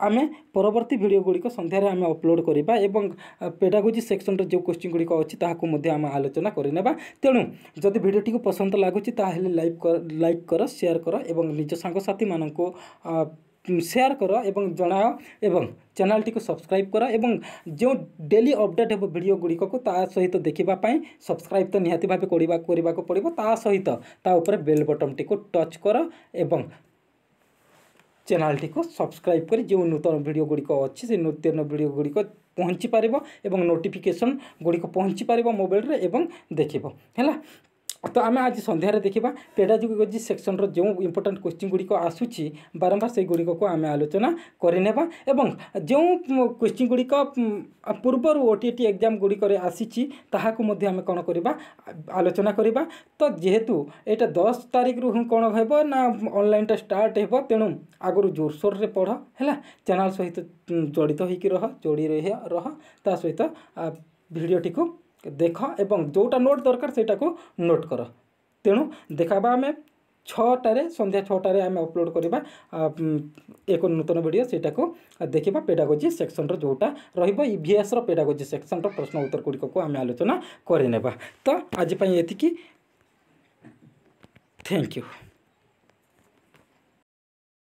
आम परवर्त भिडियोगुड़ी सन्धार आम अपलोड करवा पेडागोजी सेक्शन रो क्वेश्चन गुड़िक अच्छी ताकू आम आलोचना करने तेणु जदि भिडटी को पसंद लागू लाइक कर लाइक कर सेयार कर और निज सांगसाथी मान सेयार कर एवं जनाओ एवं चैनल टी को सब्सक्राइब कर और जो डेली अपडेट हम भिड गुड़िकसत देखापी सब्सक्राइब तो निहती भाव करने को पड़ता सहित बेल बटन टी टच कर ଚ୍ୟାନେଲ୍ଟିକୁ ସବସ୍କ୍ରାଇବ୍ କରି ଯେଉଁ ନୂତନ ଭିଡ଼ିଓଗୁଡ଼ିକ ଅଛି ସେ ନୂତନ ଭିଡ଼ିଓଗୁଡ଼ିକ ପହଞ୍ଚିପାରିବ ଏବଂ ନୋଟିଫିକେସନ୍ ଗୁଡ଼ିକ ପହଞ୍ଚିପାରିବ ମୋବାଇଲ୍ରେ ଏବଂ ଦେଖିବ ହେଲା ତ ଆମେ ଆଜି ସନ୍ଧ୍ୟାରେ ଦେଖିବା ପେଡାଗୋଜି ସେକ୍ସନ୍ର ଯେଉଁ ଇମ୍ପୋର୍ଟାଣ୍ଟ କ୍ୱେଶ୍ଚିନ୍ ଗୁଡ଼ିକ ଆସୁଛି ବାରମ୍ବାର ସେଗୁଡ଼ିକକୁ ଆମେ ଆଲୋଚନା କରିନେବା ଏବଂ ଯେଉଁ କ୍ୱେଶ୍ଚିନ୍ ଗୁଡ଼ିକ ପୂର୍ବରୁ ଓ ଟି ଟି ଏକ୍ଜାମ୍ ଗୁଡ଼ିକରେ ଆସିଛି ତାହାକୁ ମଧ୍ୟ ଆମେ କ'ଣ କରିବା ଆଲୋଚନା କରିବା ତ ଯେହେତୁ ଏଇଟା ଦଶ ତାରିଖରୁ କ'ଣ ହେବ ନା ଅନଲାଇନ୍ଟା ଷ୍ଟାର୍ଟ ହେବ ତେଣୁ ଆଗରୁ ଜୋରସୋରରେ ପଢ଼ ହେଲା ଚ୍ୟାନେଲ୍ ସହିତ ଜଡ଼ିତ ହୋଇକି ରହ ଯୋଡ଼ି ରହ ତା ସହିତ ଭିଡ଼ିଓଟିକୁ देख एवं जोटा नोट दरकार से नोट कर तेणु देखा आम छटे सन्ध्या छटे आम अपलोड करवा एक नूतन भिड से देखा पेडागोजी सेक्शन रोटा रही भिएस रेडागोजी सेक्शन रश्न उत्तर गुड़िक को आम आलोचना करने तो आजपाई ये थैंक यू